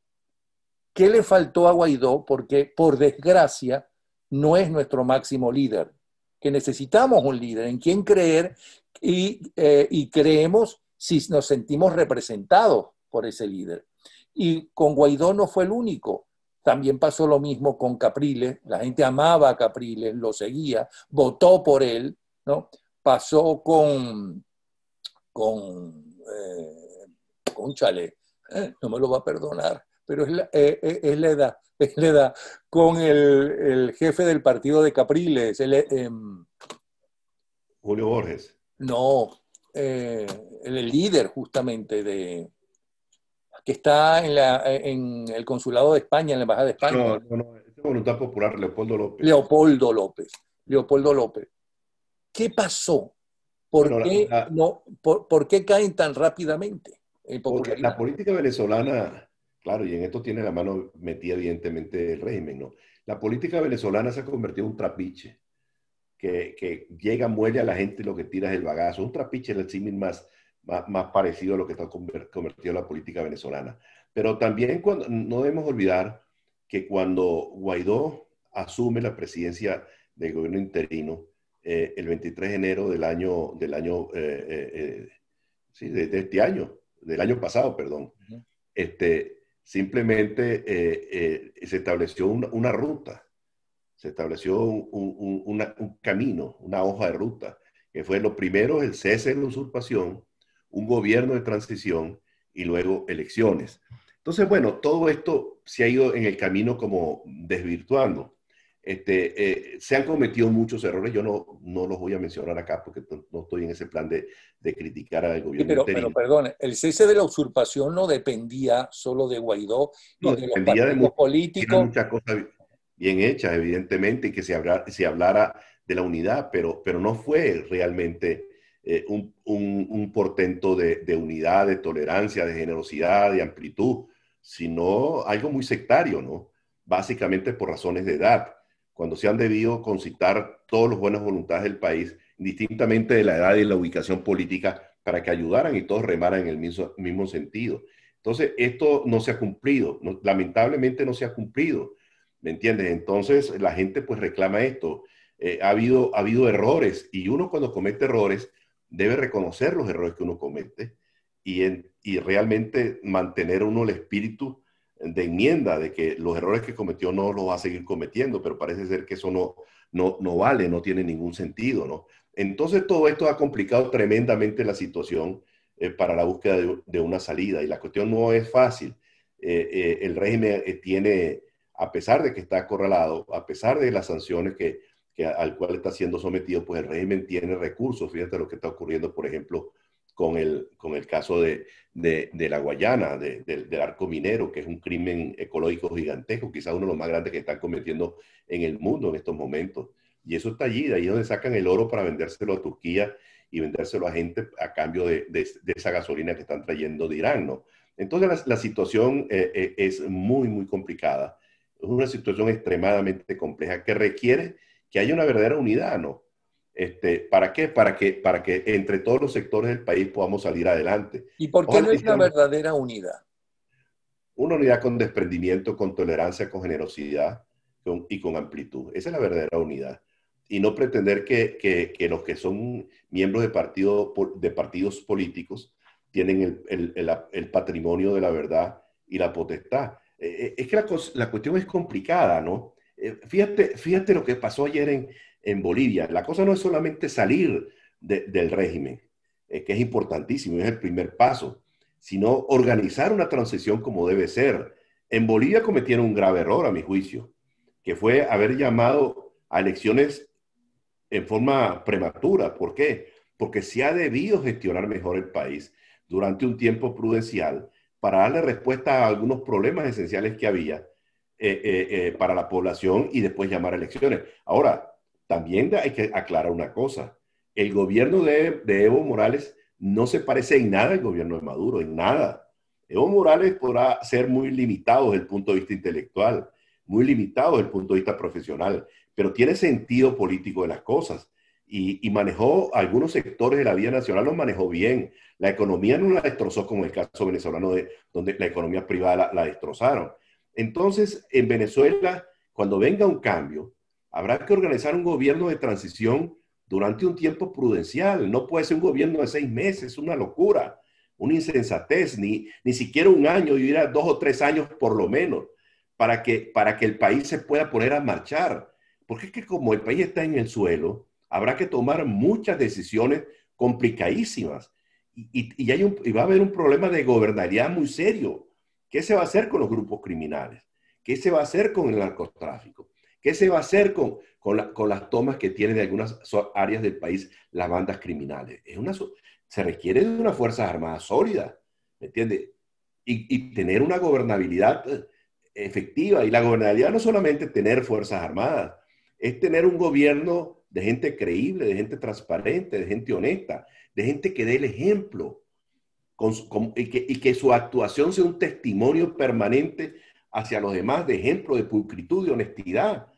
¿Qué le faltó a Guaidó? Porque, por desgracia, no es nuestro máximo líder, que necesitamos un líder en quien creer eh, y, creemos si nos sentimos representados por ese líder. Y con Guaidó no fue el único. También pasó lo mismo con Capriles. La gente amaba a Capriles, lo seguía, votó por él, ¿no? Pasó con, con, eh, con Chale, ¿eh? no me lo va a perdonar, pero es la, eh, eh, edad, [LAUGHS] es la edad, con el, jefe del partido de Capriles, el, em, Julio Borges. No, el líder justamente de que está en, en el consulado de España, en la embajada de España. No, no, no, es este voluntad popular, Leopoldo López. Leopoldo López, Leopoldo López. ¿Qué pasó? no, ¿Por, qué caen tan rápidamente? Porque la política venezolana, claro, y en esto tiene la mano metida evidentemente el régimen, ¿no? La política venezolana se ha convertido en un trapiche, que, llega, muele a la gente y lo que tira es el bagazo. Un trapiche es el símil más, más, parecido a lo que está convertido la política venezolana. Pero también cuando, no debemos olvidar que cuando Guaidó asume la presidencia del gobierno interino, eh, el 23 de enero del año, del año eh, eh, de este año, del año pasado, perdón, este, simplemente eh, eh, se estableció una, ruta, se estableció un, un, camino, una hoja de ruta, que fue lo primero el cese de la usurpación, un gobierno de transición y luego elecciones. Entonces, bueno, todo esto se ha ido en el camino como desvirtuando. Este, eh, se han cometido muchos errores, yo no, no los voy a mencionar acá porque no, estoy en ese plan de, criticar al gobierno. pero, pero, perdón, el cese de la usurpación no dependía solo de Guaidó de los muchas cosas bien hechas, evidentemente, y que se hablara, se hablara de la unidad, pero, pero no fue realmente eh, un, portento de, de unidad, de tolerancia, de generosidad, de amplitud, sino algo muy sectario, ¿no? Básicamente por razones de edad cuando se han debido concitar todos los buenas voluntades del país, distintamente de la edad y la ubicación política, para que ayudaran y todos remaran en el mismo, sentido. Entonces, esto no se ha cumplido, lamentablemente no se ha cumplido, ¿me entiendes? Entonces, la gente pues reclama esto. Eh, ha, habido, ha habido errores y uno cuando comete errores debe reconocer los errores que uno comete y, y realmente mantener uno el espíritu de enmienda, de que los errores que cometió no los va a seguir cometiendo, pero parece ser que eso no, no, vale, no tiene ningún sentido, ¿no? Entonces todo esto ha complicado tremendamente la situación eh, para la búsqueda de, una salida y la cuestión no es fácil. Eh, eh, el régimen tiene, a pesar de que está acorralado, a pesar de las sanciones que, al cual está siendo sometido, pues el régimen tiene recursos. Fíjate lo que está ocurriendo, por ejemplo, con el, caso de, la Guayana, del arco minero, que es un crimen ecológico gigantesco, quizás uno de los más grandes que están cometiendo en el mundo en estos momentos. Y eso está allí, de ahí donde sacan el oro para vendérselo a Turquía y vendérselo a gente a cambio de, esa gasolina que están trayendo de Irán, ¿no? Entonces la, situación eh, eh, es muy, muy complicada. Es una situación extremadamente compleja que requiere que haya una verdadera unidad, ¿no? Este, ¿Para qué? Para que, para que entre todos los sectores del país podamos salir adelante. ¿Y por qué no es la verdadera unidad? Una unidad con desprendimiento, con tolerancia, con generosidad y con amplitud. Esa es la verdadera unidad. Y no pretender que, los que son miembros de, partido, de partidos políticos tienen el, patrimonio de la verdad y la potestad. Eh, eh, es que la, cuestión es complicada, ¿no? Eh, fíjate, fíjate lo que pasó ayer en, en Bolivia. La cosa no es solamente salir del régimen, que es importantísimo, es el primer paso, sino organizar una transición como debe ser. En Bolivia cometieron un grave error, a mi juicio, que fue haber llamado a elecciones en forma prematura. ¿Por qué? Porque se ha debido gestionar mejor el país durante un tiempo prudencial para darle respuesta a algunos problemas esenciales que había eh, eh, eh, para la población y después llamar a elecciones. Ahora, también hay que aclarar una cosa. El gobierno de, Evo Morales no se parece en nada al gobierno de Maduro, en nada. Evo Morales podrá ser muy limitado desde el punto de vista intelectual, muy limitado desde el punto de vista profesional, pero tiene sentido político de las cosas y, manejó algunos sectores de la vida nacional, los manejó bien. La economía no la destrozó como el caso venezolano, de, donde la economía privada la destrozaron. Entonces, en Venezuela, cuando venga un cambio, Habrá que organizar un gobierno de transición durante un tiempo prudencial. No puede ser un gobierno de seis meses, una locura, una insensatez, ni, siquiera un año, yo diría dos o tres años por lo menos, para que, para que el país se pueda poner a marchar. Porque es que como el país está en el suelo, habrá que tomar muchas decisiones complicadísimas. Y, va a haber un problema de gobernaría muy serio. ¿Qué se va a hacer con los grupos criminales? ¿Qué se va a hacer con el narcotráfico? ¿Qué se va a hacer con, las tomas que tienen de algunas áreas del país las bandas criminales? Es una, se requiere de una Fuerza Armada sólida, ¿me entiendes? Y, tener una gobernabilidad eh, efectiva. Y la gobernabilidad no solamente tener Fuerzas Armadas, es tener un gobierno de gente creíble, de gente transparente, de gente honesta, de gente que dé el ejemplo y, que, y que su actuación sea un testimonio permanente hacia los demás de ejemplo de pulcritud, y honestidad,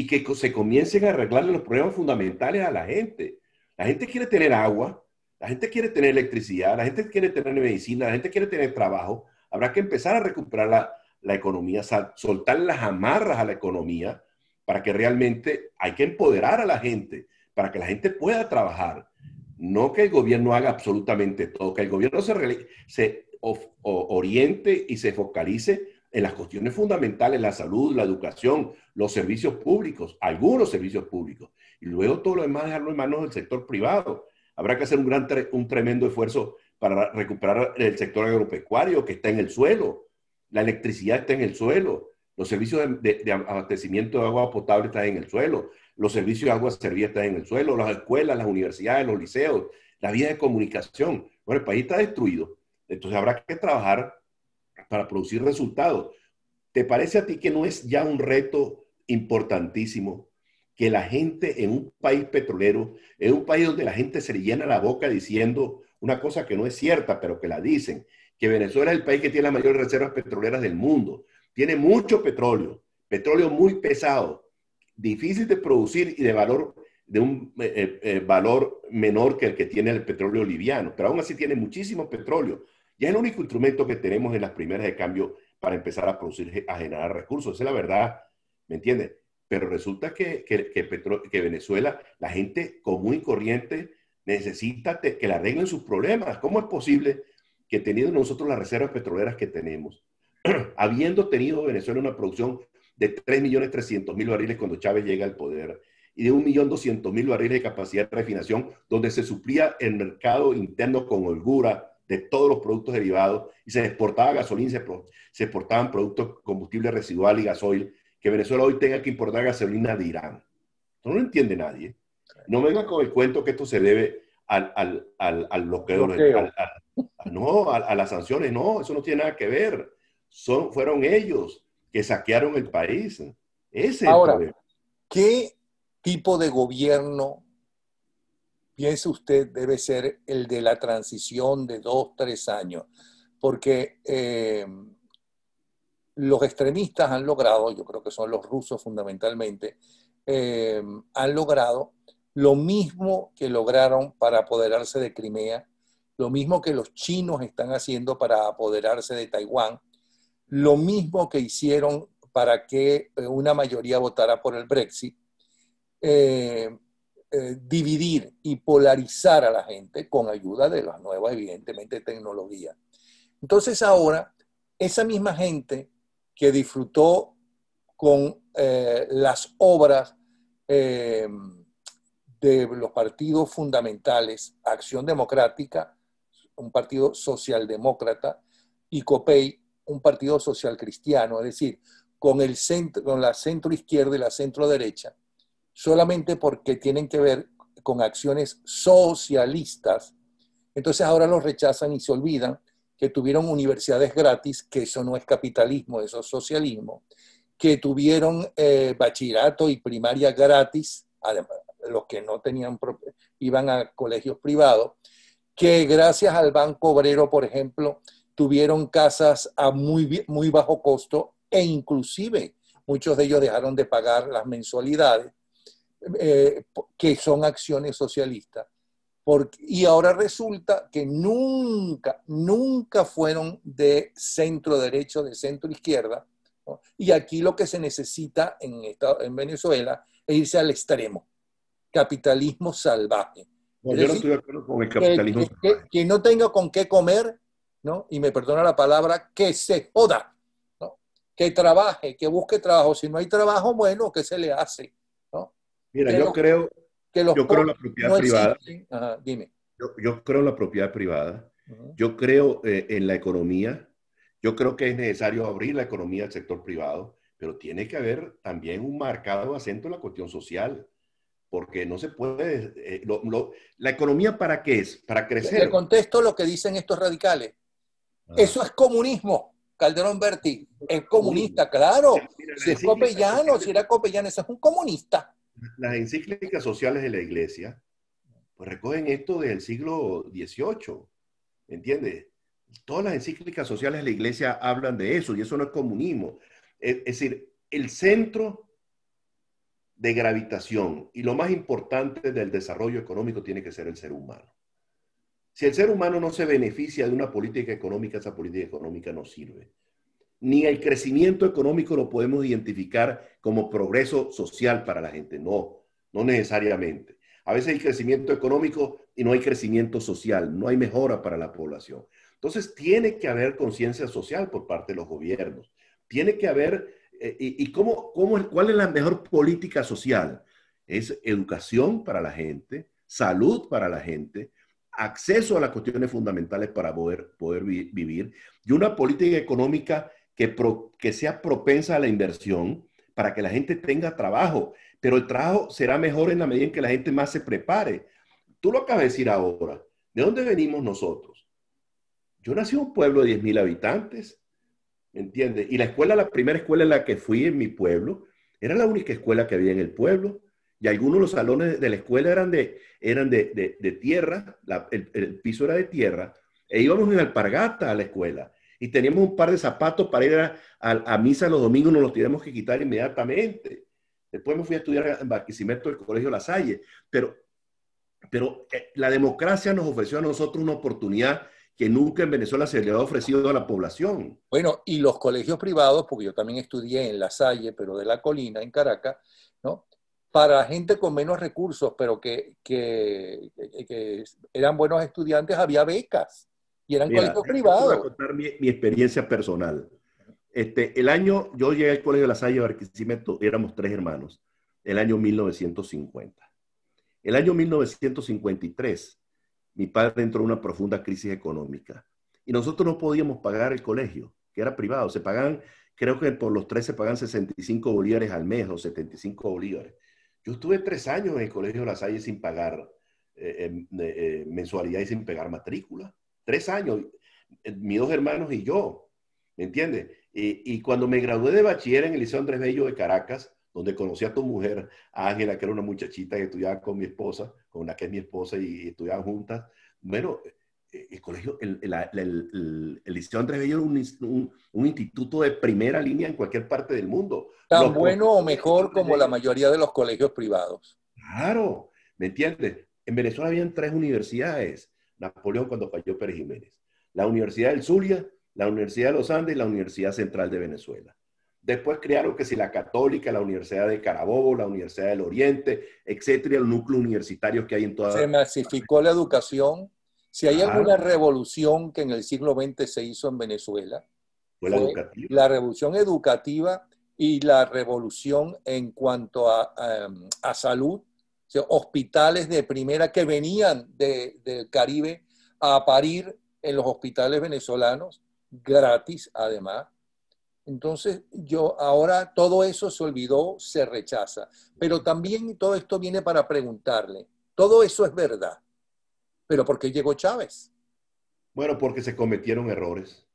y que se comiencen a arreglar los problemas fundamentales a la gente. La gente quiere tener agua, la gente quiere tener electricidad, la gente quiere tener medicina, la gente quiere tener trabajo. Habrá que empezar a recuperar la, la economía, soltar las amarras a la economía para que realmente hay que empoderar a la gente, para que la gente pueda trabajar. No que el gobierno haga absolutamente todo, que el gobierno se, se oriente y se focalice en las cuestiones fundamentales, la salud, la educación, los servicios públicos, algunos servicios públicos, y luego todo lo demás dejarlo en manos del sector privado. Habrá que hacer un, gran, un tremendo esfuerzo para recuperar el sector agropecuario que está en el suelo, la electricidad está en el suelo, los servicios de, abastecimiento de agua potable están en el suelo, los servicios de agua servida están en el suelo, las escuelas, las universidades, los liceos, la vías de comunicación. Bueno, el país está destruido, entonces habrá que trabajar para producir resultados. ¿Te parece a ti que no es ya un reto importantísimo que la gente en un país petrolero, en un país donde la gente se le llena la boca diciendo una cosa que no es cierta, pero que la dicen, que Venezuela es el país que tiene las mayores reservas petroleras del mundo, tiene mucho petróleo, petróleo muy pesado, difícil de producir y de valor de un eh, eh, eh, valor menor que el que tiene el petróleo liviano, pero aún así tiene muchísimo petróleo. Ya el único instrumento que tenemos en las primeras de cambio para empezar a producir, a generar recursos, esa es la verdad, ¿me entiendes? Pero resulta que, que, que Venezuela, la gente común y corriente, necesita que le arreglen sus problemas. ¿Cómo es posible que teniendo nosotros las reservas petroleras que tenemos, [CLEARS THROAT] habiendo tenido Venezuela una producción de 3.300.000 barriles cuando Chávez llega al poder y de 1.200.000 barriles de capacidad de refinación, donde se suplía el mercado interno con holgura, de todos los productos derivados y se exportaba gasolina, se, se exportaban productos combustible residual y gasoil, que Venezuela hoy tenga que importar gasolina de Irán. No lo entiende nadie. No venga con el cuento que esto se debe al, al, bloqueo, no, a, las sanciones, no, eso no tiene nada que ver. Son, fueron ellos que saquearon el país. Ese Ahora, ¿qué tipo de gobierno y ese, usted debe ser el de la transición de dos, tres años, porque eh, los extremistas han logrado, yo creo que son los rusos fundamentalmente, eh, han logrado lo mismo que lograron para apoderarse de Crimea, lo mismo que los chinos están haciendo para apoderarse de Taiwán, lo mismo que hicieron para que eh, una mayoría votara por el Brexit. Eh, dividir y polarizar a la gente con ayuda de las nuevas, evidentemente, tecnologías. Entonces ahora, esa misma gente que disfrutó con eh, las obras eh, de los partidos fundamentales, Acción Democrática, un partido socialdemócrata, y COPEI, un partido socialcristiano, es decir, con, el centro, con la centro izquierda y la centro derecha, solamente porque tienen que ver con acciones socialistas. Entonces ahora los rechazan y se olvidan que tuvieron universidades gratis, que eso no es capitalismo, eso es socialismo, que tuvieron eh, bachillerato y primaria gratis, además, los que no tenían, iban a colegios privados, que gracias al Banco Obrero, por ejemplo, tuvieron casas a muy, muy bajo costo e inclusive muchos de ellos dejaron de pagar las mensualidades eh, que son acciones socialistas. Porque, y ahora resulta que nunca, nunca fueron de centro derecho, de centro izquierda. Y aquí lo que se necesita en, en Venezuela es irse al extremo, capitalismo salvaje. yo no estoy de acuerdo con el capitalismo. Que, que, no tenga con qué comer, ¿no? y me perdona la palabra, que se joda, que trabaje, que busque trabajo. Si no hay trabajo, bueno, ¿qué se le hace? Mira, yo creo que creo la propiedad privada. Yo, creo la propiedad privada. Yo creo eh, en la economía. Yo creo que es necesario abrir la economía al sector privado, pero tiene que haber también un marcado acento en la cuestión social, porque no se puede... Eh, ¿La economía para qué es? Para crecer. Te contesto lo que dicen estos radicales. Ah. Eso es comunismo, Calderón Berti. Es comunista, claro. si es copellano, si era copellano, eso es un comunista las encíclicas sociales de la iglesia pues recogen esto del siglo XVIII, ¿entiendes? Todas las encíclicas sociales de la iglesia hablan de eso y eso no es comunismo. es decir, el centro de gravitación y lo más importante del desarrollo económico tiene que ser el ser humano. Si el ser humano no se beneficia de una política económica, esa política económica no sirve ni el crecimiento económico lo podemos identificar como progreso social para la gente. No, no necesariamente. A veces hay crecimiento económico y no hay crecimiento social, no hay mejora para la población. Entonces, tiene que haber conciencia social por parte de los gobiernos. Tiene que haber, eh, y, cómo, cómo, cuál es la mejor política social? Es educación para la gente, salud para la gente, acceso a las cuestiones fundamentales para poder, vivir y una política económica que, sea propensa a la inversión para que la gente tenga trabajo, pero el trabajo será mejor en la medida en que la gente más se prepare. Tú lo acabas de decir ahora, ¿de dónde venimos nosotros? Yo nací en un pueblo de 10.000 habitantes, me ¿entiendes? Y la escuela, la primera escuela en la que fui en mi pueblo, era la única escuela que había en el pueblo. Y algunos de los salones de la escuela eran de, eran de, tierra, el, piso era de tierra, e íbamos en alpargata a la escuela y teníamos un par de zapatos para ir a, misa los domingos, nos los teníamos que quitar inmediatamente. Después me fui a estudiar en Barquisimeto del Colegio La Salle, pero, pero eh, la democracia nos ofreció a nosotros una oportunidad que nunca en Venezuela se le ha ofrecido a la población. Bueno, y los colegios privados, porque yo también estudié en La Salle, pero de la colina, en Caracas, ¿no? Para gente con menos recursos, pero que eran buenos estudiantes, había becas. Y eran colegios privados. Voy a contar mi, experiencia personal. Este, el año, yo llegué al Colegio de la Salle de Barquisimeto, éramos tres hermanos, el año 1950. El año 1953, mi padre entró en una profunda crisis económica y nosotros no podíamos pagar el colegio, que era privado. Se pagan, creo que por los tres se pagan 65 bolívares al mes o 75 bolívares. Yo estuve tres años en el Colegio de la Salle sin pagar eh, em, eh, eh, mensualidad y sin pagar matrícula tres años, eh, mis dos hermanos y yo, ¿me entiendes? Y, cuando me gradué de bachiller en el Liceo Andrés Bello de Caracas, donde conocí a tu mujer, Ángela, que era una muchachita que estudiaba con mi esposa, con la que es mi esposa y, estudiaba juntas, bueno, e, e, el colegio, el, el, Liceo Andrés Bello es un, instituto de primera línea en cualquier parte del mundo. Tan bueno o mejor como la mayoría de los colegios privados. Claro, ¿me entiendes? En Venezuela habían tres universidades. Napoleón cuando cayó Pérez Jiménez, la Universidad del Zulia, la Universidad de los Andes y la Universidad Central de Venezuela. Después crearon que si la Católica, la Universidad de Carabobo, la Universidad del Oriente, etcétera, el núcleo universitario que hay en toda Se masificó la educación. Si hay alguna revolución que en el siglo XX se hizo en Venezuela, la, revolución educativa y la revolución en cuanto a, em, a salud hospitales de primera que venían del Caribe a parir en los hospitales venezolanos, gratis además. Entonces, yo ahora todo eso se olvidó, se rechaza. Pero también todo esto viene para preguntarle, todo eso es verdad, pero ¿por qué llegó Chávez? Bueno, porque se cometieron errores,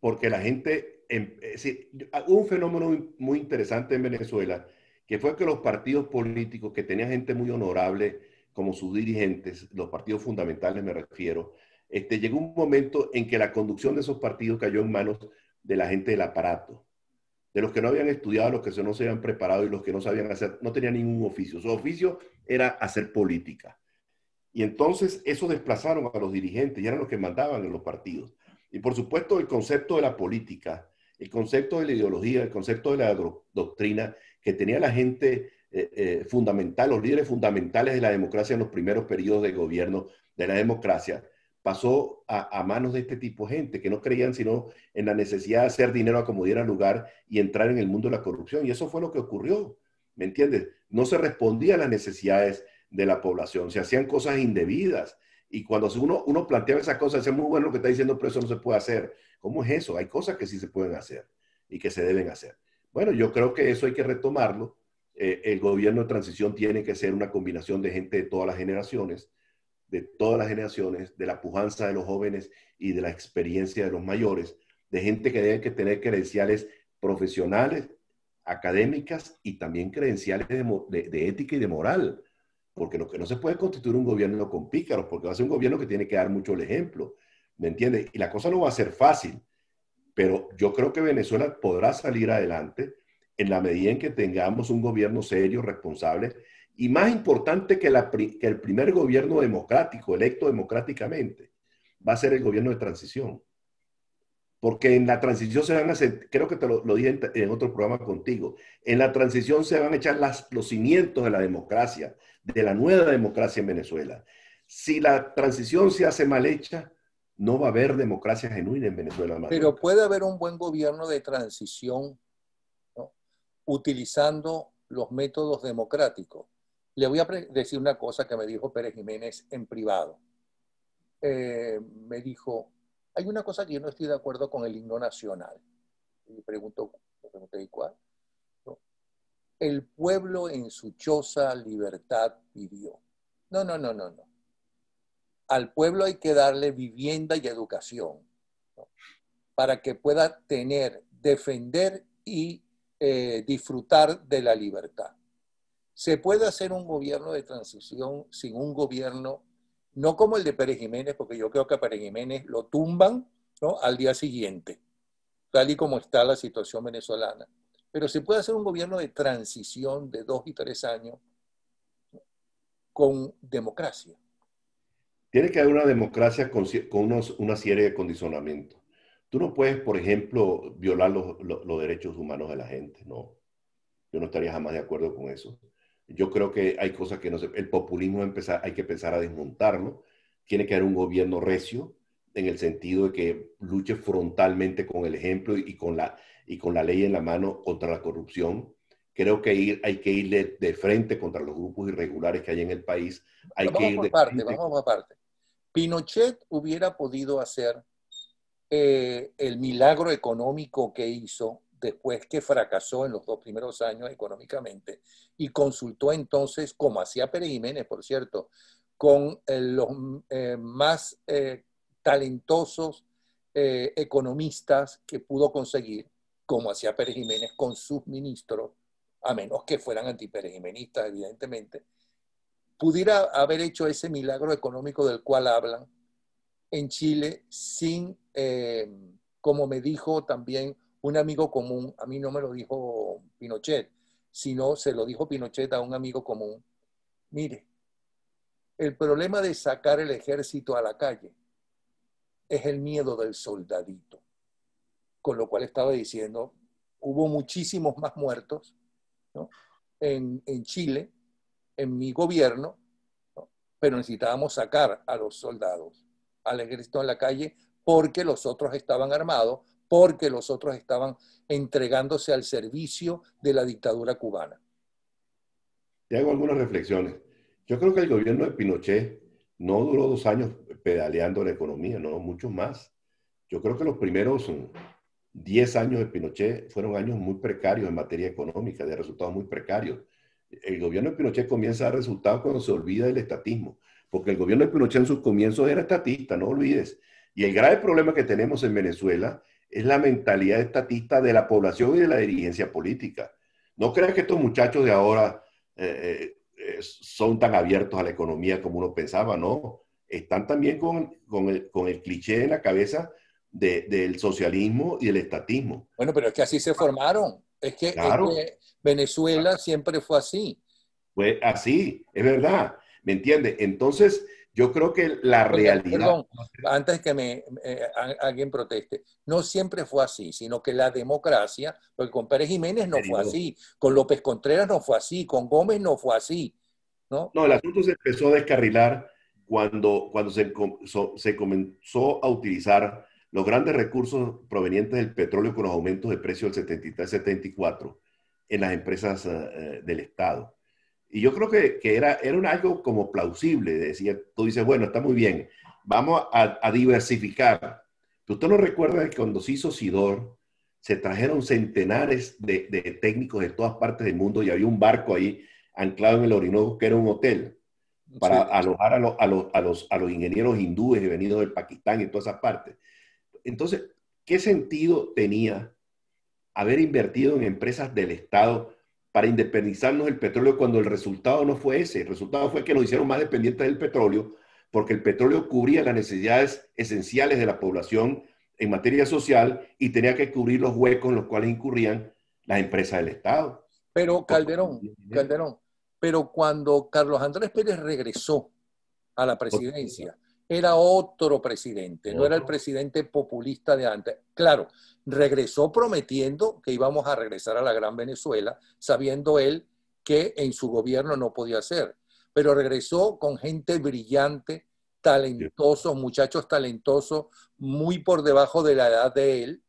porque la gente, em, es un fenómeno muy interesante en Venezuela que fue que los partidos políticos, que tenían gente muy honorable como sus dirigentes, los partidos fundamentales me refiero, este, llegó un momento en que la conducción de esos partidos cayó en manos de la gente del aparato, de los que no habían estudiado, los que no se habían preparado y los que no sabían hacer, no tenían ningún oficio. Su oficio era hacer política. Y entonces eso desplazaron a los dirigentes y eran los que mandaban en los partidos. Y por supuesto el concepto de la política, el concepto de la ideología, el concepto de la doctrina que tenía la gente eh, eh, fundamental, los líderes fundamentales de la democracia en los primeros periodos de gobierno de la democracia, pasó a, manos de este tipo de gente que no creían sino en la necesidad de hacer dinero a como diera lugar y entrar en el mundo de la corrupción. Y eso fue lo que ocurrió, ¿me entiendes? No se respondía a las necesidades de la población, se hacían cosas indebidas. Y cuando uno, uno planteaba esas cosas, decía, muy bueno lo que está diciendo, pero eso no se puede hacer. ¿Cómo es eso? Hay cosas que sí se pueden hacer y que se deben hacer. Bueno, yo creo que eso hay que retomarlo. Eh, el gobierno de transición tiene que ser una combinación de gente de todas las generaciones, de todas las generaciones, de la pujanza de los jóvenes y de la experiencia de los mayores, de gente que debe que tener credenciales profesionales, académicas y también credenciales de, ética y de moral porque lo que no se puede constituir un gobierno con pícaros, porque va a ser un gobierno que tiene que dar mucho el ejemplo, ¿me entiendes? Y la cosa no va a ser fácil, pero yo creo que Venezuela podrá salir adelante en la medida en que tengamos un gobierno serio, responsable y más importante que, el primer gobierno democrático, electo democráticamente, va a ser el gobierno de transición. Porque en la transición se van a hacer, creo que te lo, dije en, otro programa contigo, en la transición se van a echar los cimientos de la democracia, de la nueva democracia en Venezuela. Si la transición se hace mal hecha, no va a haber democracia genuina en Venezuela. Pero puede haber un buen gobierno de transición utilizando los métodos democráticos. Le voy a decir una cosa que me dijo Pérez Jiménez en privado. Eh, me dijo, hay una cosa que yo no estoy de acuerdo con el himno nacional. Y pregunto, pregunté, cuál? El pueblo en su choza libertad pidió. No, no, no, no, no al pueblo hay que darle vivienda y educación para que pueda tener, defender y eh, disfrutar de la libertad. Se puede hacer un gobierno de transición sin un gobierno, no como el de Pérez Jiménez, porque yo creo que a Pérez Jiménez lo tumban ¿no? al día siguiente, tal y como está la situación venezolana. Pero se puede hacer un gobierno de transición de dos y tres años con democracia tiene que haber una democracia con, una serie de condicionamientos. Tú no puedes, por ejemplo, violar los, derechos humanos de la gente, no. Yo no estaría jamás de acuerdo con eso. Yo creo que hay cosas que no se... El populismo empezar, hay que empezar a desmontarlo. Tiene que haber un gobierno recio en el sentido de que luche frontalmente con el ejemplo con, la, y con la ley en la mano contra la corrupción Creo que hay que ir de, frente contra los grupos irregulares que hay en el país. vamos que parte, vamos a parte. Pinochet hubiera podido hacer eh, el milagro económico que hizo después que fracasó en los dos primeros años económicamente y consultó entonces, como hacía Pérez Jiménez, por cierto, con eh, los eh, más talentosos economistas que pudo conseguir, como hacía Pérez Jiménez con sus ministros, a menos que fueran antiperejimenistas, evidentemente, pudiera haber hecho ese milagro económico del cual hablan en Chile sin, eh, como me dijo también un amigo común, a mí no me lo dijo Pinochet, sino se lo dijo Pinochet a un amigo común, mire, el problema de sacar el ejército a la calle es el miedo del soldadito, con lo cual estaba diciendo, hubo muchísimos más muertos en, Chile, en mi gobierno, pero necesitábamos sacar a los soldados, al ejército en la calle, porque los otros estaban armados, porque los otros estaban entregándose al servicio de la dictadura cubana. Te hago algunas reflexiones. Yo creo que el gobierno de Pinochet no duró dos años pedaleando la economía, no, mucho más. Yo creo que los primeros 10 años de Pinochet fueron años muy precarios en materia económica, de resultados muy precarios. El gobierno de Pinochet comienza a dar resultados cuando se olvida del estatismo, porque el gobierno de Pinochet en sus comienzos era estatista, no olvides. Y el grave problema que tenemos en Venezuela es la mentalidad estatista de la población y de la dirigencia política. No creas que estos muchachos de ahora eh, eh, eh, son tan abiertos a la economía como uno pensaba, no. Están también con, el, con el cliché en la cabeza del socialismo y el estatismo. Bueno, pero es que así se formaron. Es que, Venezuela siempre fue así. Fue así, es verdad. ¿Me entiendes? Entonces, yo creo que la realidad... antes que me, eh, alguien proteste, no siempre fue así, sino que la democracia, porque con Pérez Jiménez no fue así, con López Contreras no fue así, con Gómez no fue así. No, no el asunto se empezó a descarrilar cuando, cuando se comenzó a utilizar los grandes recursos provenientes del petróleo con los aumentos de precio del 73-74 en las empresas eh, eh, del Estado. Y yo creo que, era, era un algo como plausible. Decía, tú dices, bueno, está muy bien, vamos a, diversificar. Usted no recuerda que cuando se hizo Sidor, se trajeron centenares de, técnicos de todas partes del mundo y había un barco ahí anclado en el Orinoco que era un hotel para alojar a, los, a los ingenieros hindúes venidos del Pakistán y todas esas partes. Entonces, ¿qué sentido tenía haber invertido en empresas del Estado para independizarnos del petróleo cuando el resultado no fue ese? El resultado fue que nos hicieron más dependientes del petróleo porque el petróleo cubría las necesidades esenciales de la población en materia social y tenía que cubrir los huecos en los cuales incurrían las empresas del Estado. Pero Calderón, Calderón, pero cuando Carlos Andrés Pérez regresó a la presidencia, era otro presidente, no era el presidente populista de antes. Claro, regresó prometiendo que íbamos a regresar a la Gran Venezuela, sabiendo él que en su gobierno no podía ser. pero regresó con gente brillante, talentosos, muchachos talentosos, muy por debajo de la edad de él,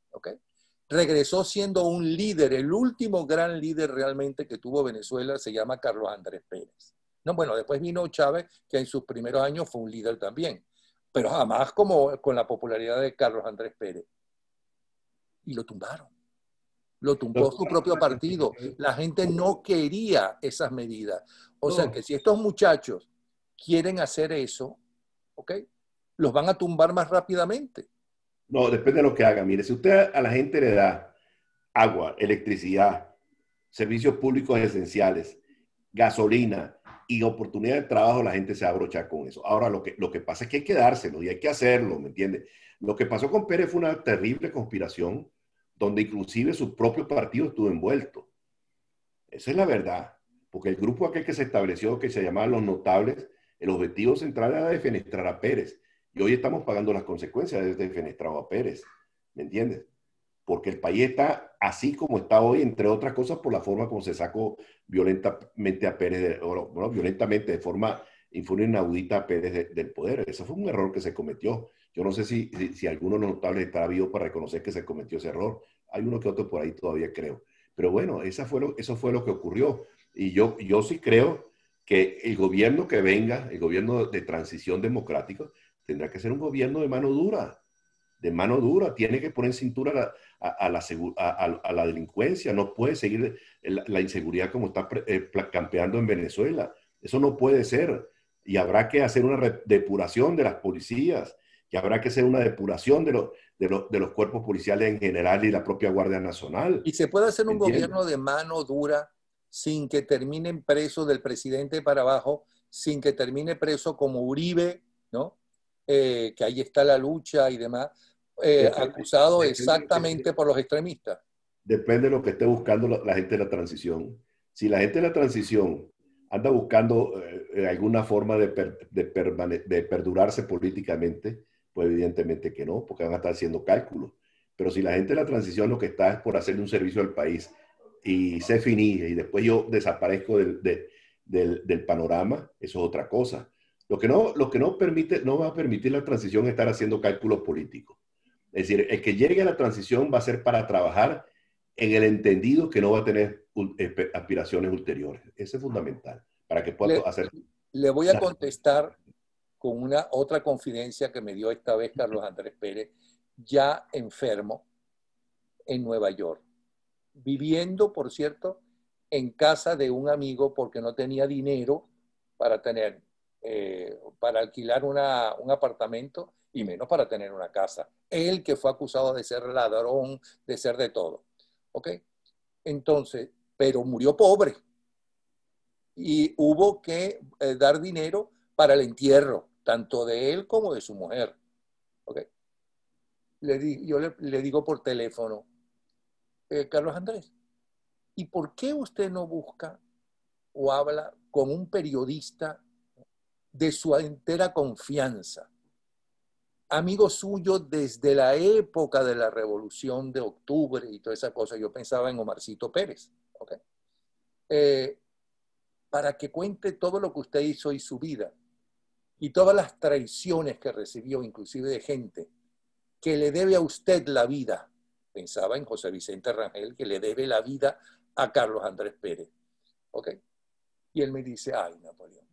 Regresó siendo un líder, el último gran líder realmente que tuvo Venezuela se llama Carlos Andrés Pérez. No, bueno, después vino Chávez, que en sus primeros años fue un líder también, pero jamás como con la popularidad de Carlos Andrés Pérez. Y lo tumbaron. Lo tumbó su propio partido. La gente no quería esas medidas. O sea que si estos muchachos quieren hacer eso, ¿ok? Los van a tumbar más rápidamente. No, depende de lo que haga. Mire, si usted a la gente le da agua, electricidad, servicios públicos esenciales, gasolina, y oportunidad de trabajo, la gente se abrocha con eso. Ahora, lo que, lo que pasa es que hay que dárselo y hay que hacerlo, ¿me entiendes? Lo que pasó con Pérez fue una terrible conspiración donde inclusive su propio partido estuvo envuelto. Esa es la verdad, porque el grupo aquel que se estableció, que se llamaba Los Notables, el objetivo central era defenestrar a Pérez. Y hoy estamos pagando las consecuencias de defenestrado a Pérez, ¿me entiendes? porque el país está así como está hoy, entre otras cosas por la forma como se sacó violentamente a Pérez, bueno, violentamente, de forma infundinaudita inaudita a Pérez del poder. Ese fue un error que se cometió. Yo no sé si, si, alguno notable estará vivo para reconocer que se cometió ese error. Hay uno que otro por ahí todavía, creo. Pero bueno, esa fue lo, eso fue lo que ocurrió. Y yo, yo sí creo que el gobierno que venga, el gobierno de transición democrática, tendrá que ser un gobierno de mano dura, de mano dura. Tiene que poner cintura la, a, la, delincuencia, no puede seguir la, inseguridad como está eh, campeando en Venezuela. Eso no puede ser. Y habrá que hacer una depuración de las policías, y habrá que hacer una depuración de, los de, los cuerpos policiales en general y la propia Guardia Nacional. ¿Y se puede hacer un gobierno de mano dura sin que terminen presos del presidente para abajo, sin que termine preso como Uribe, ¿no? Eh, que ahí está la lucha y demás. Eh, acusado exactamente por los extremistas. Depende de lo que esté buscando la, gente de la transición. Si la gente de la transición anda buscando eh, eh, alguna forma de, de, perdurarse políticamente, pues evidentemente que no, porque van a estar haciendo cálculos. Pero si la gente de la transición lo que está es por hacerle un servicio al país y se finige y después yo desaparezco del, panorama, eso es otra cosa. Lo que no, lo que no, permite, no va a permitir la transición es estar haciendo cálculos políticos. Es decir, el que llegue a la transición va a ser para trabajar en el entendido que no va a tener aspiraciones ulteriores. Eso es fundamental para que pueda le, hacer. Le voy a contestar con una otra confidencia que me dio esta vez Carlos Andrés Pérez, ya enfermo en Nueva York, viviendo, por cierto, en casa de un amigo porque no tenía dinero para tener eh, para alquilar un apartamento y menos para tener una casa. Él que fue acusado de ser ladrón, de ser de todo. ¿Ok? Entonces, pero murió pobre y hubo que eh, dar dinero para el entierro, tanto de él como de su mujer. ¿Ok? Le yo le, digo por teléfono, eh, Carlos Andrés, ¿y por qué usted no busca o habla con un periodista de su entera confianza, amigo suyo desde la época de la Revolución de Octubre y toda esa cosa. Yo pensaba en Omarcito Pérez, eh, para que cuente todo lo que usted hizo y su vida, y todas las traiciones que recibió, inclusive de gente que le debe a usted la vida. Pensaba en José Vicente Rangel, que le debe la vida a Carlos Andrés Pérez. ¿Ok? Y él me dice, ay, Napoleón,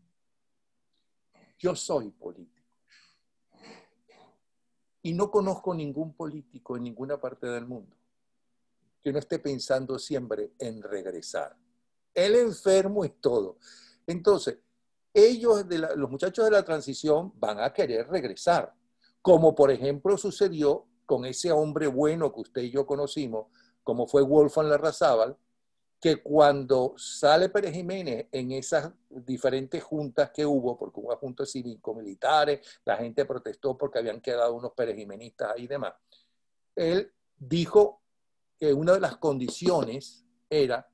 yo soy político. Y no conozco ningún político en ninguna parte del mundo que no esté pensando siempre en regresar. El enfermo es todo. Entonces, ellos, los muchachos de la transición, van a querer regresar, como por ejemplo sucedió con ese hombre bueno que usted y yo conocimos, como fue Wolfgang Larrazábal, que cuando sale Pérez Jiménez en esas diferentes juntas que hubo, porque hubo juntas cívico-militares, la gente protestó porque habían quedado unos perejimenistas y demás, él dijo que una de las condiciones era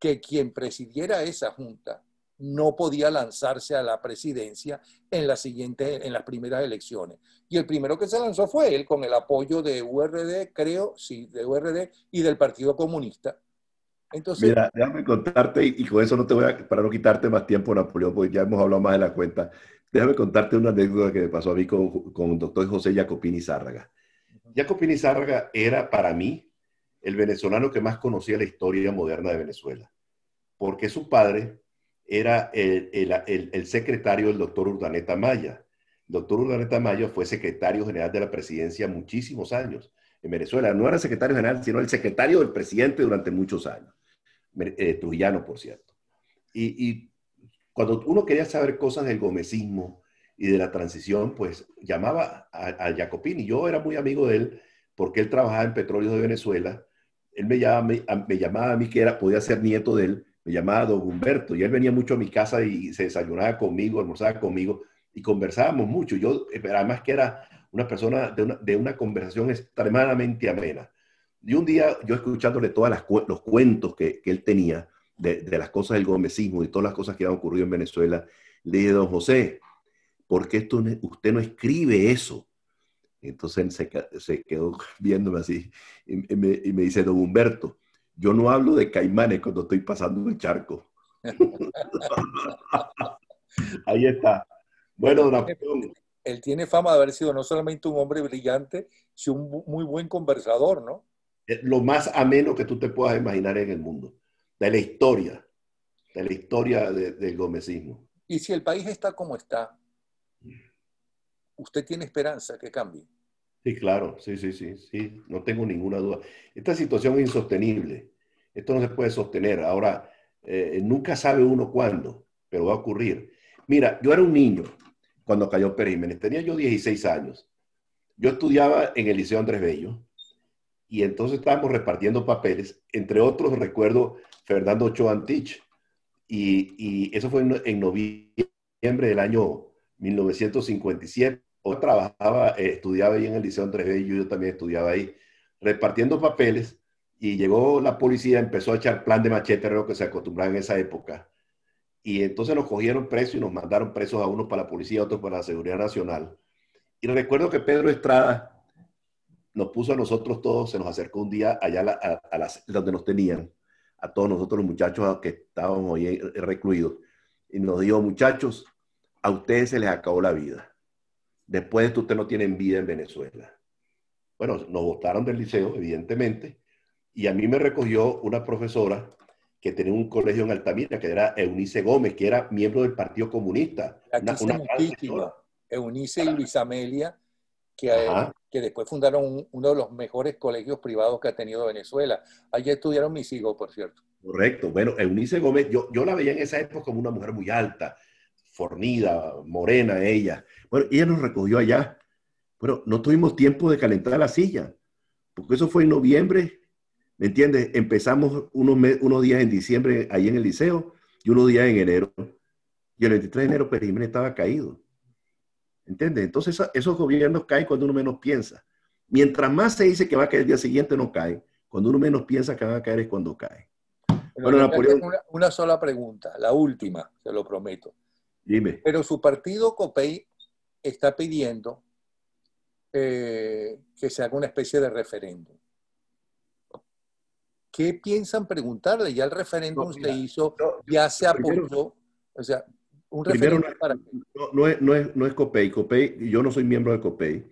que quien presidiera esa junta no podía lanzarse a la presidencia en, la siguiente, en las primeras elecciones. Y el primero que se lanzó fue él, con el apoyo de URD, creo, sí, de URD y del Partido Comunista. Mira, déjame contarte, y con eso no te voy a, para no quitarte más tiempo, Napoleón, porque ya hemos hablado más de la cuenta, déjame contarte una anécdota que me pasó a mí con, el doctor José Jacopini Zárraga. Jacopini Zárraga era para mí el venezolano que más conocía la historia moderna de Venezuela, porque su padre era el, el secretario del doctor Urdaneta Maya. El doctor Urdaneta Maya fue secretario general de la presidencia muchísimos años en Venezuela. No era secretario general, sino el secretario del presidente durante muchos años. Eh, trujillano, por cierto. Y, cuando uno quería saber cosas del gomecismo y de la transición, pues llamaba a, a Jacopini. Yo era muy amigo de él porque él trabajaba en petróleo de Venezuela. Él me llamaba, a mí, que era, podía ser nieto de él, me llamaba Don Humberto y él venía mucho a mi casa y se desayunaba conmigo, almorzaba conmigo y conversábamos mucho. Yo, eh, además que era una persona de una conversación extremadamente amena. Y un día yo escuchándole todos los cuentos que, él tenía de, las cosas del gomecismo y todas las cosas que han ocurrido en Venezuela, le dije, don José, ¿por qué usted no escribe eso? Entonces él se, quedó [LAUGHS] viéndome así y, me, dice, don Humberto, yo no hablo de caimanes cuando estoy pasando el charco. [LAUGHS] Ahí está. Bueno, don Él tiene fama de haber sido no solamente un hombre brillante, sino un muy buen conversador, ¿no? lo más ameno que tú te puedas imaginar en el mundo, de la historia, de la historia del gomecismo. Y si el país está como está, ¿usted tiene esperanza que cambie? Sí, claro, sí, sí, sí, sí, no tengo ninguna duda. Esta situación es insostenible, esto no se puede sostener. Ahora, eh, nunca sabe uno cuándo, pero va a ocurrir. Mira, yo era un niño cuando cayó Perímenes tenía yo 16 años. Yo estudiaba en el Liceo Andrés Bello, y entonces estábamos repartiendo papeles. Entre otros, recuerdo Fernando Ochoa Antich, y, eso fue en, noviembre del año 1957. Yo trabajaba, eh, estudiaba ahí en el Liceo Andrés Y yo también estudiaba ahí, repartiendo papeles, y llegó la policía, empezó a echar plan de machete, que se acostumbraba en esa época. Y entonces nos cogieron presos y nos mandaron presos a unos para la policía, a otros para la seguridad nacional. Y recuerdo que Pedro Estrada nos puso a nosotros todos, se nos acercó un día allá a, donde nos tenían, a todos nosotros los muchachos que estábamos ahí recluidos, y nos dijo, muchachos, a ustedes se les acabó la vida. Después de esto, ustedes no tienen vida en Venezuela. Bueno, nos votaron del liceo, evidentemente, y a mí me recogió una profesora que tenía un colegio en Altamira, que era Eunice Gómez, que era miembro del Partido Comunista. Aquí una, Eunice y Luis Amelia, que que después fundaron uno de los mejores colegios privados que ha tenido Venezuela. Allí estudiaron mis hijos, por cierto. Correcto. Bueno, Eunice Gómez, yo, yo la veía en esa época como una mujer muy alta, fornida, morena ella. Bueno, ella nos recogió allá. Bueno, no tuvimos tiempo de calentar la silla, porque eso fue en noviembre, ¿me entiendes? Empezamos unos, unos días en diciembre ahí en el liceo y unos días en enero. Y el 23 de enero Jiménez estaba caído. Entonces esos gobiernos caen cuando uno menos piensa. Mientras más se dice que va a caer el día siguiente, no cae. Cuando uno menos piensa que va a caer es cuando cae. una, sola pregunta, la última, se lo prometo. Dime. Pero su partido COPEI está pidiendo eh, que se haga una especie de referéndum. ¿Qué piensan preguntarle? Ya el referéndum se hizo, ya se aprobó. O sea, Primero, no, es, no, es, COPEI. Yo no soy miembro de COPEI.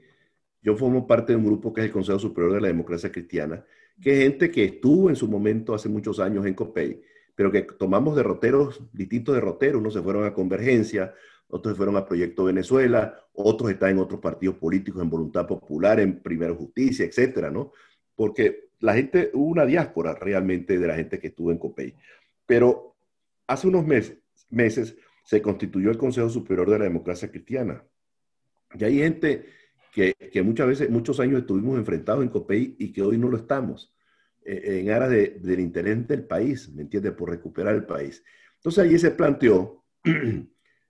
Yo formo parte de un grupo que es el Consejo Superior de la Democracia Cristiana, que es gente que estuvo en su momento hace muchos años en COPEI, pero que tomamos derroteros, distintos derroteros. Unos se fueron a Convergencia, otros fueron a Proyecto Venezuela, otros están en otros partidos políticos, en Voluntad Popular, en Primero Justicia, etcétera, ¿no? Porque la gente, hubo una diáspora realmente de la gente que estuvo en COPEI. Pero hace unos meses se constituyó el Consejo Superior de la Democracia Cristiana. Y hay gente que, muchas veces, muchos años estuvimos enfrentados en COPEI y que hoy no lo estamos, eh, en aras del interés del país, ¿me entiendes? Por recuperar el país. Entonces allí se planteó, [CLEARS THROAT] eh,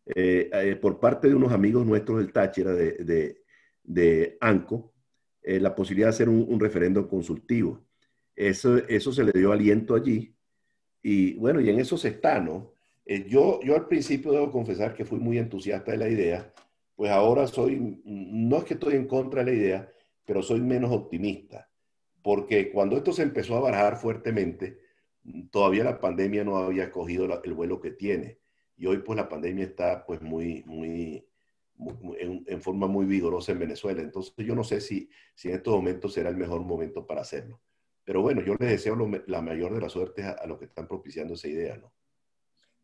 eh, por parte de unos amigos nuestros del Táchira, de, ANCO, la posibilidad de hacer un, un referéndum consultivo. Eso, eso se le dio aliento allí. Y bueno, y en eso se está, ¿no? Eh, yo, yo al principio debo confesar que fui muy entusiasta de la idea, pues ahora soy, no es que estoy en contra de la idea, pero soy menos optimista, porque cuando esto se empezó a barajar fuertemente, todavía la pandemia no había cogido el vuelo que tiene. Y hoy pues la pandemia está pues muy, muy, en, forma muy vigorosa en Venezuela. Entonces yo no sé si, si en estos momentos será el mejor momento para hacerlo. Pero bueno, yo les deseo la mayor de las suertes a los que están propiciando esa idea, ¿no?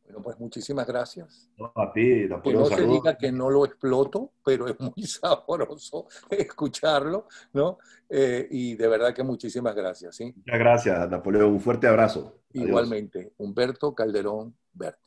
Bueno, pues muchísimas gracias. No, a ti, Que no se diga que no lo exploto, pero es muy [LAUGHS] sabroso escucharlo, ¿no? Eh, y de verdad que muchísimas gracias, ¿sí? Muchas gracias, Napoleón. Un fuerte abrazo. Igualmente, Humberto Calderón Bert.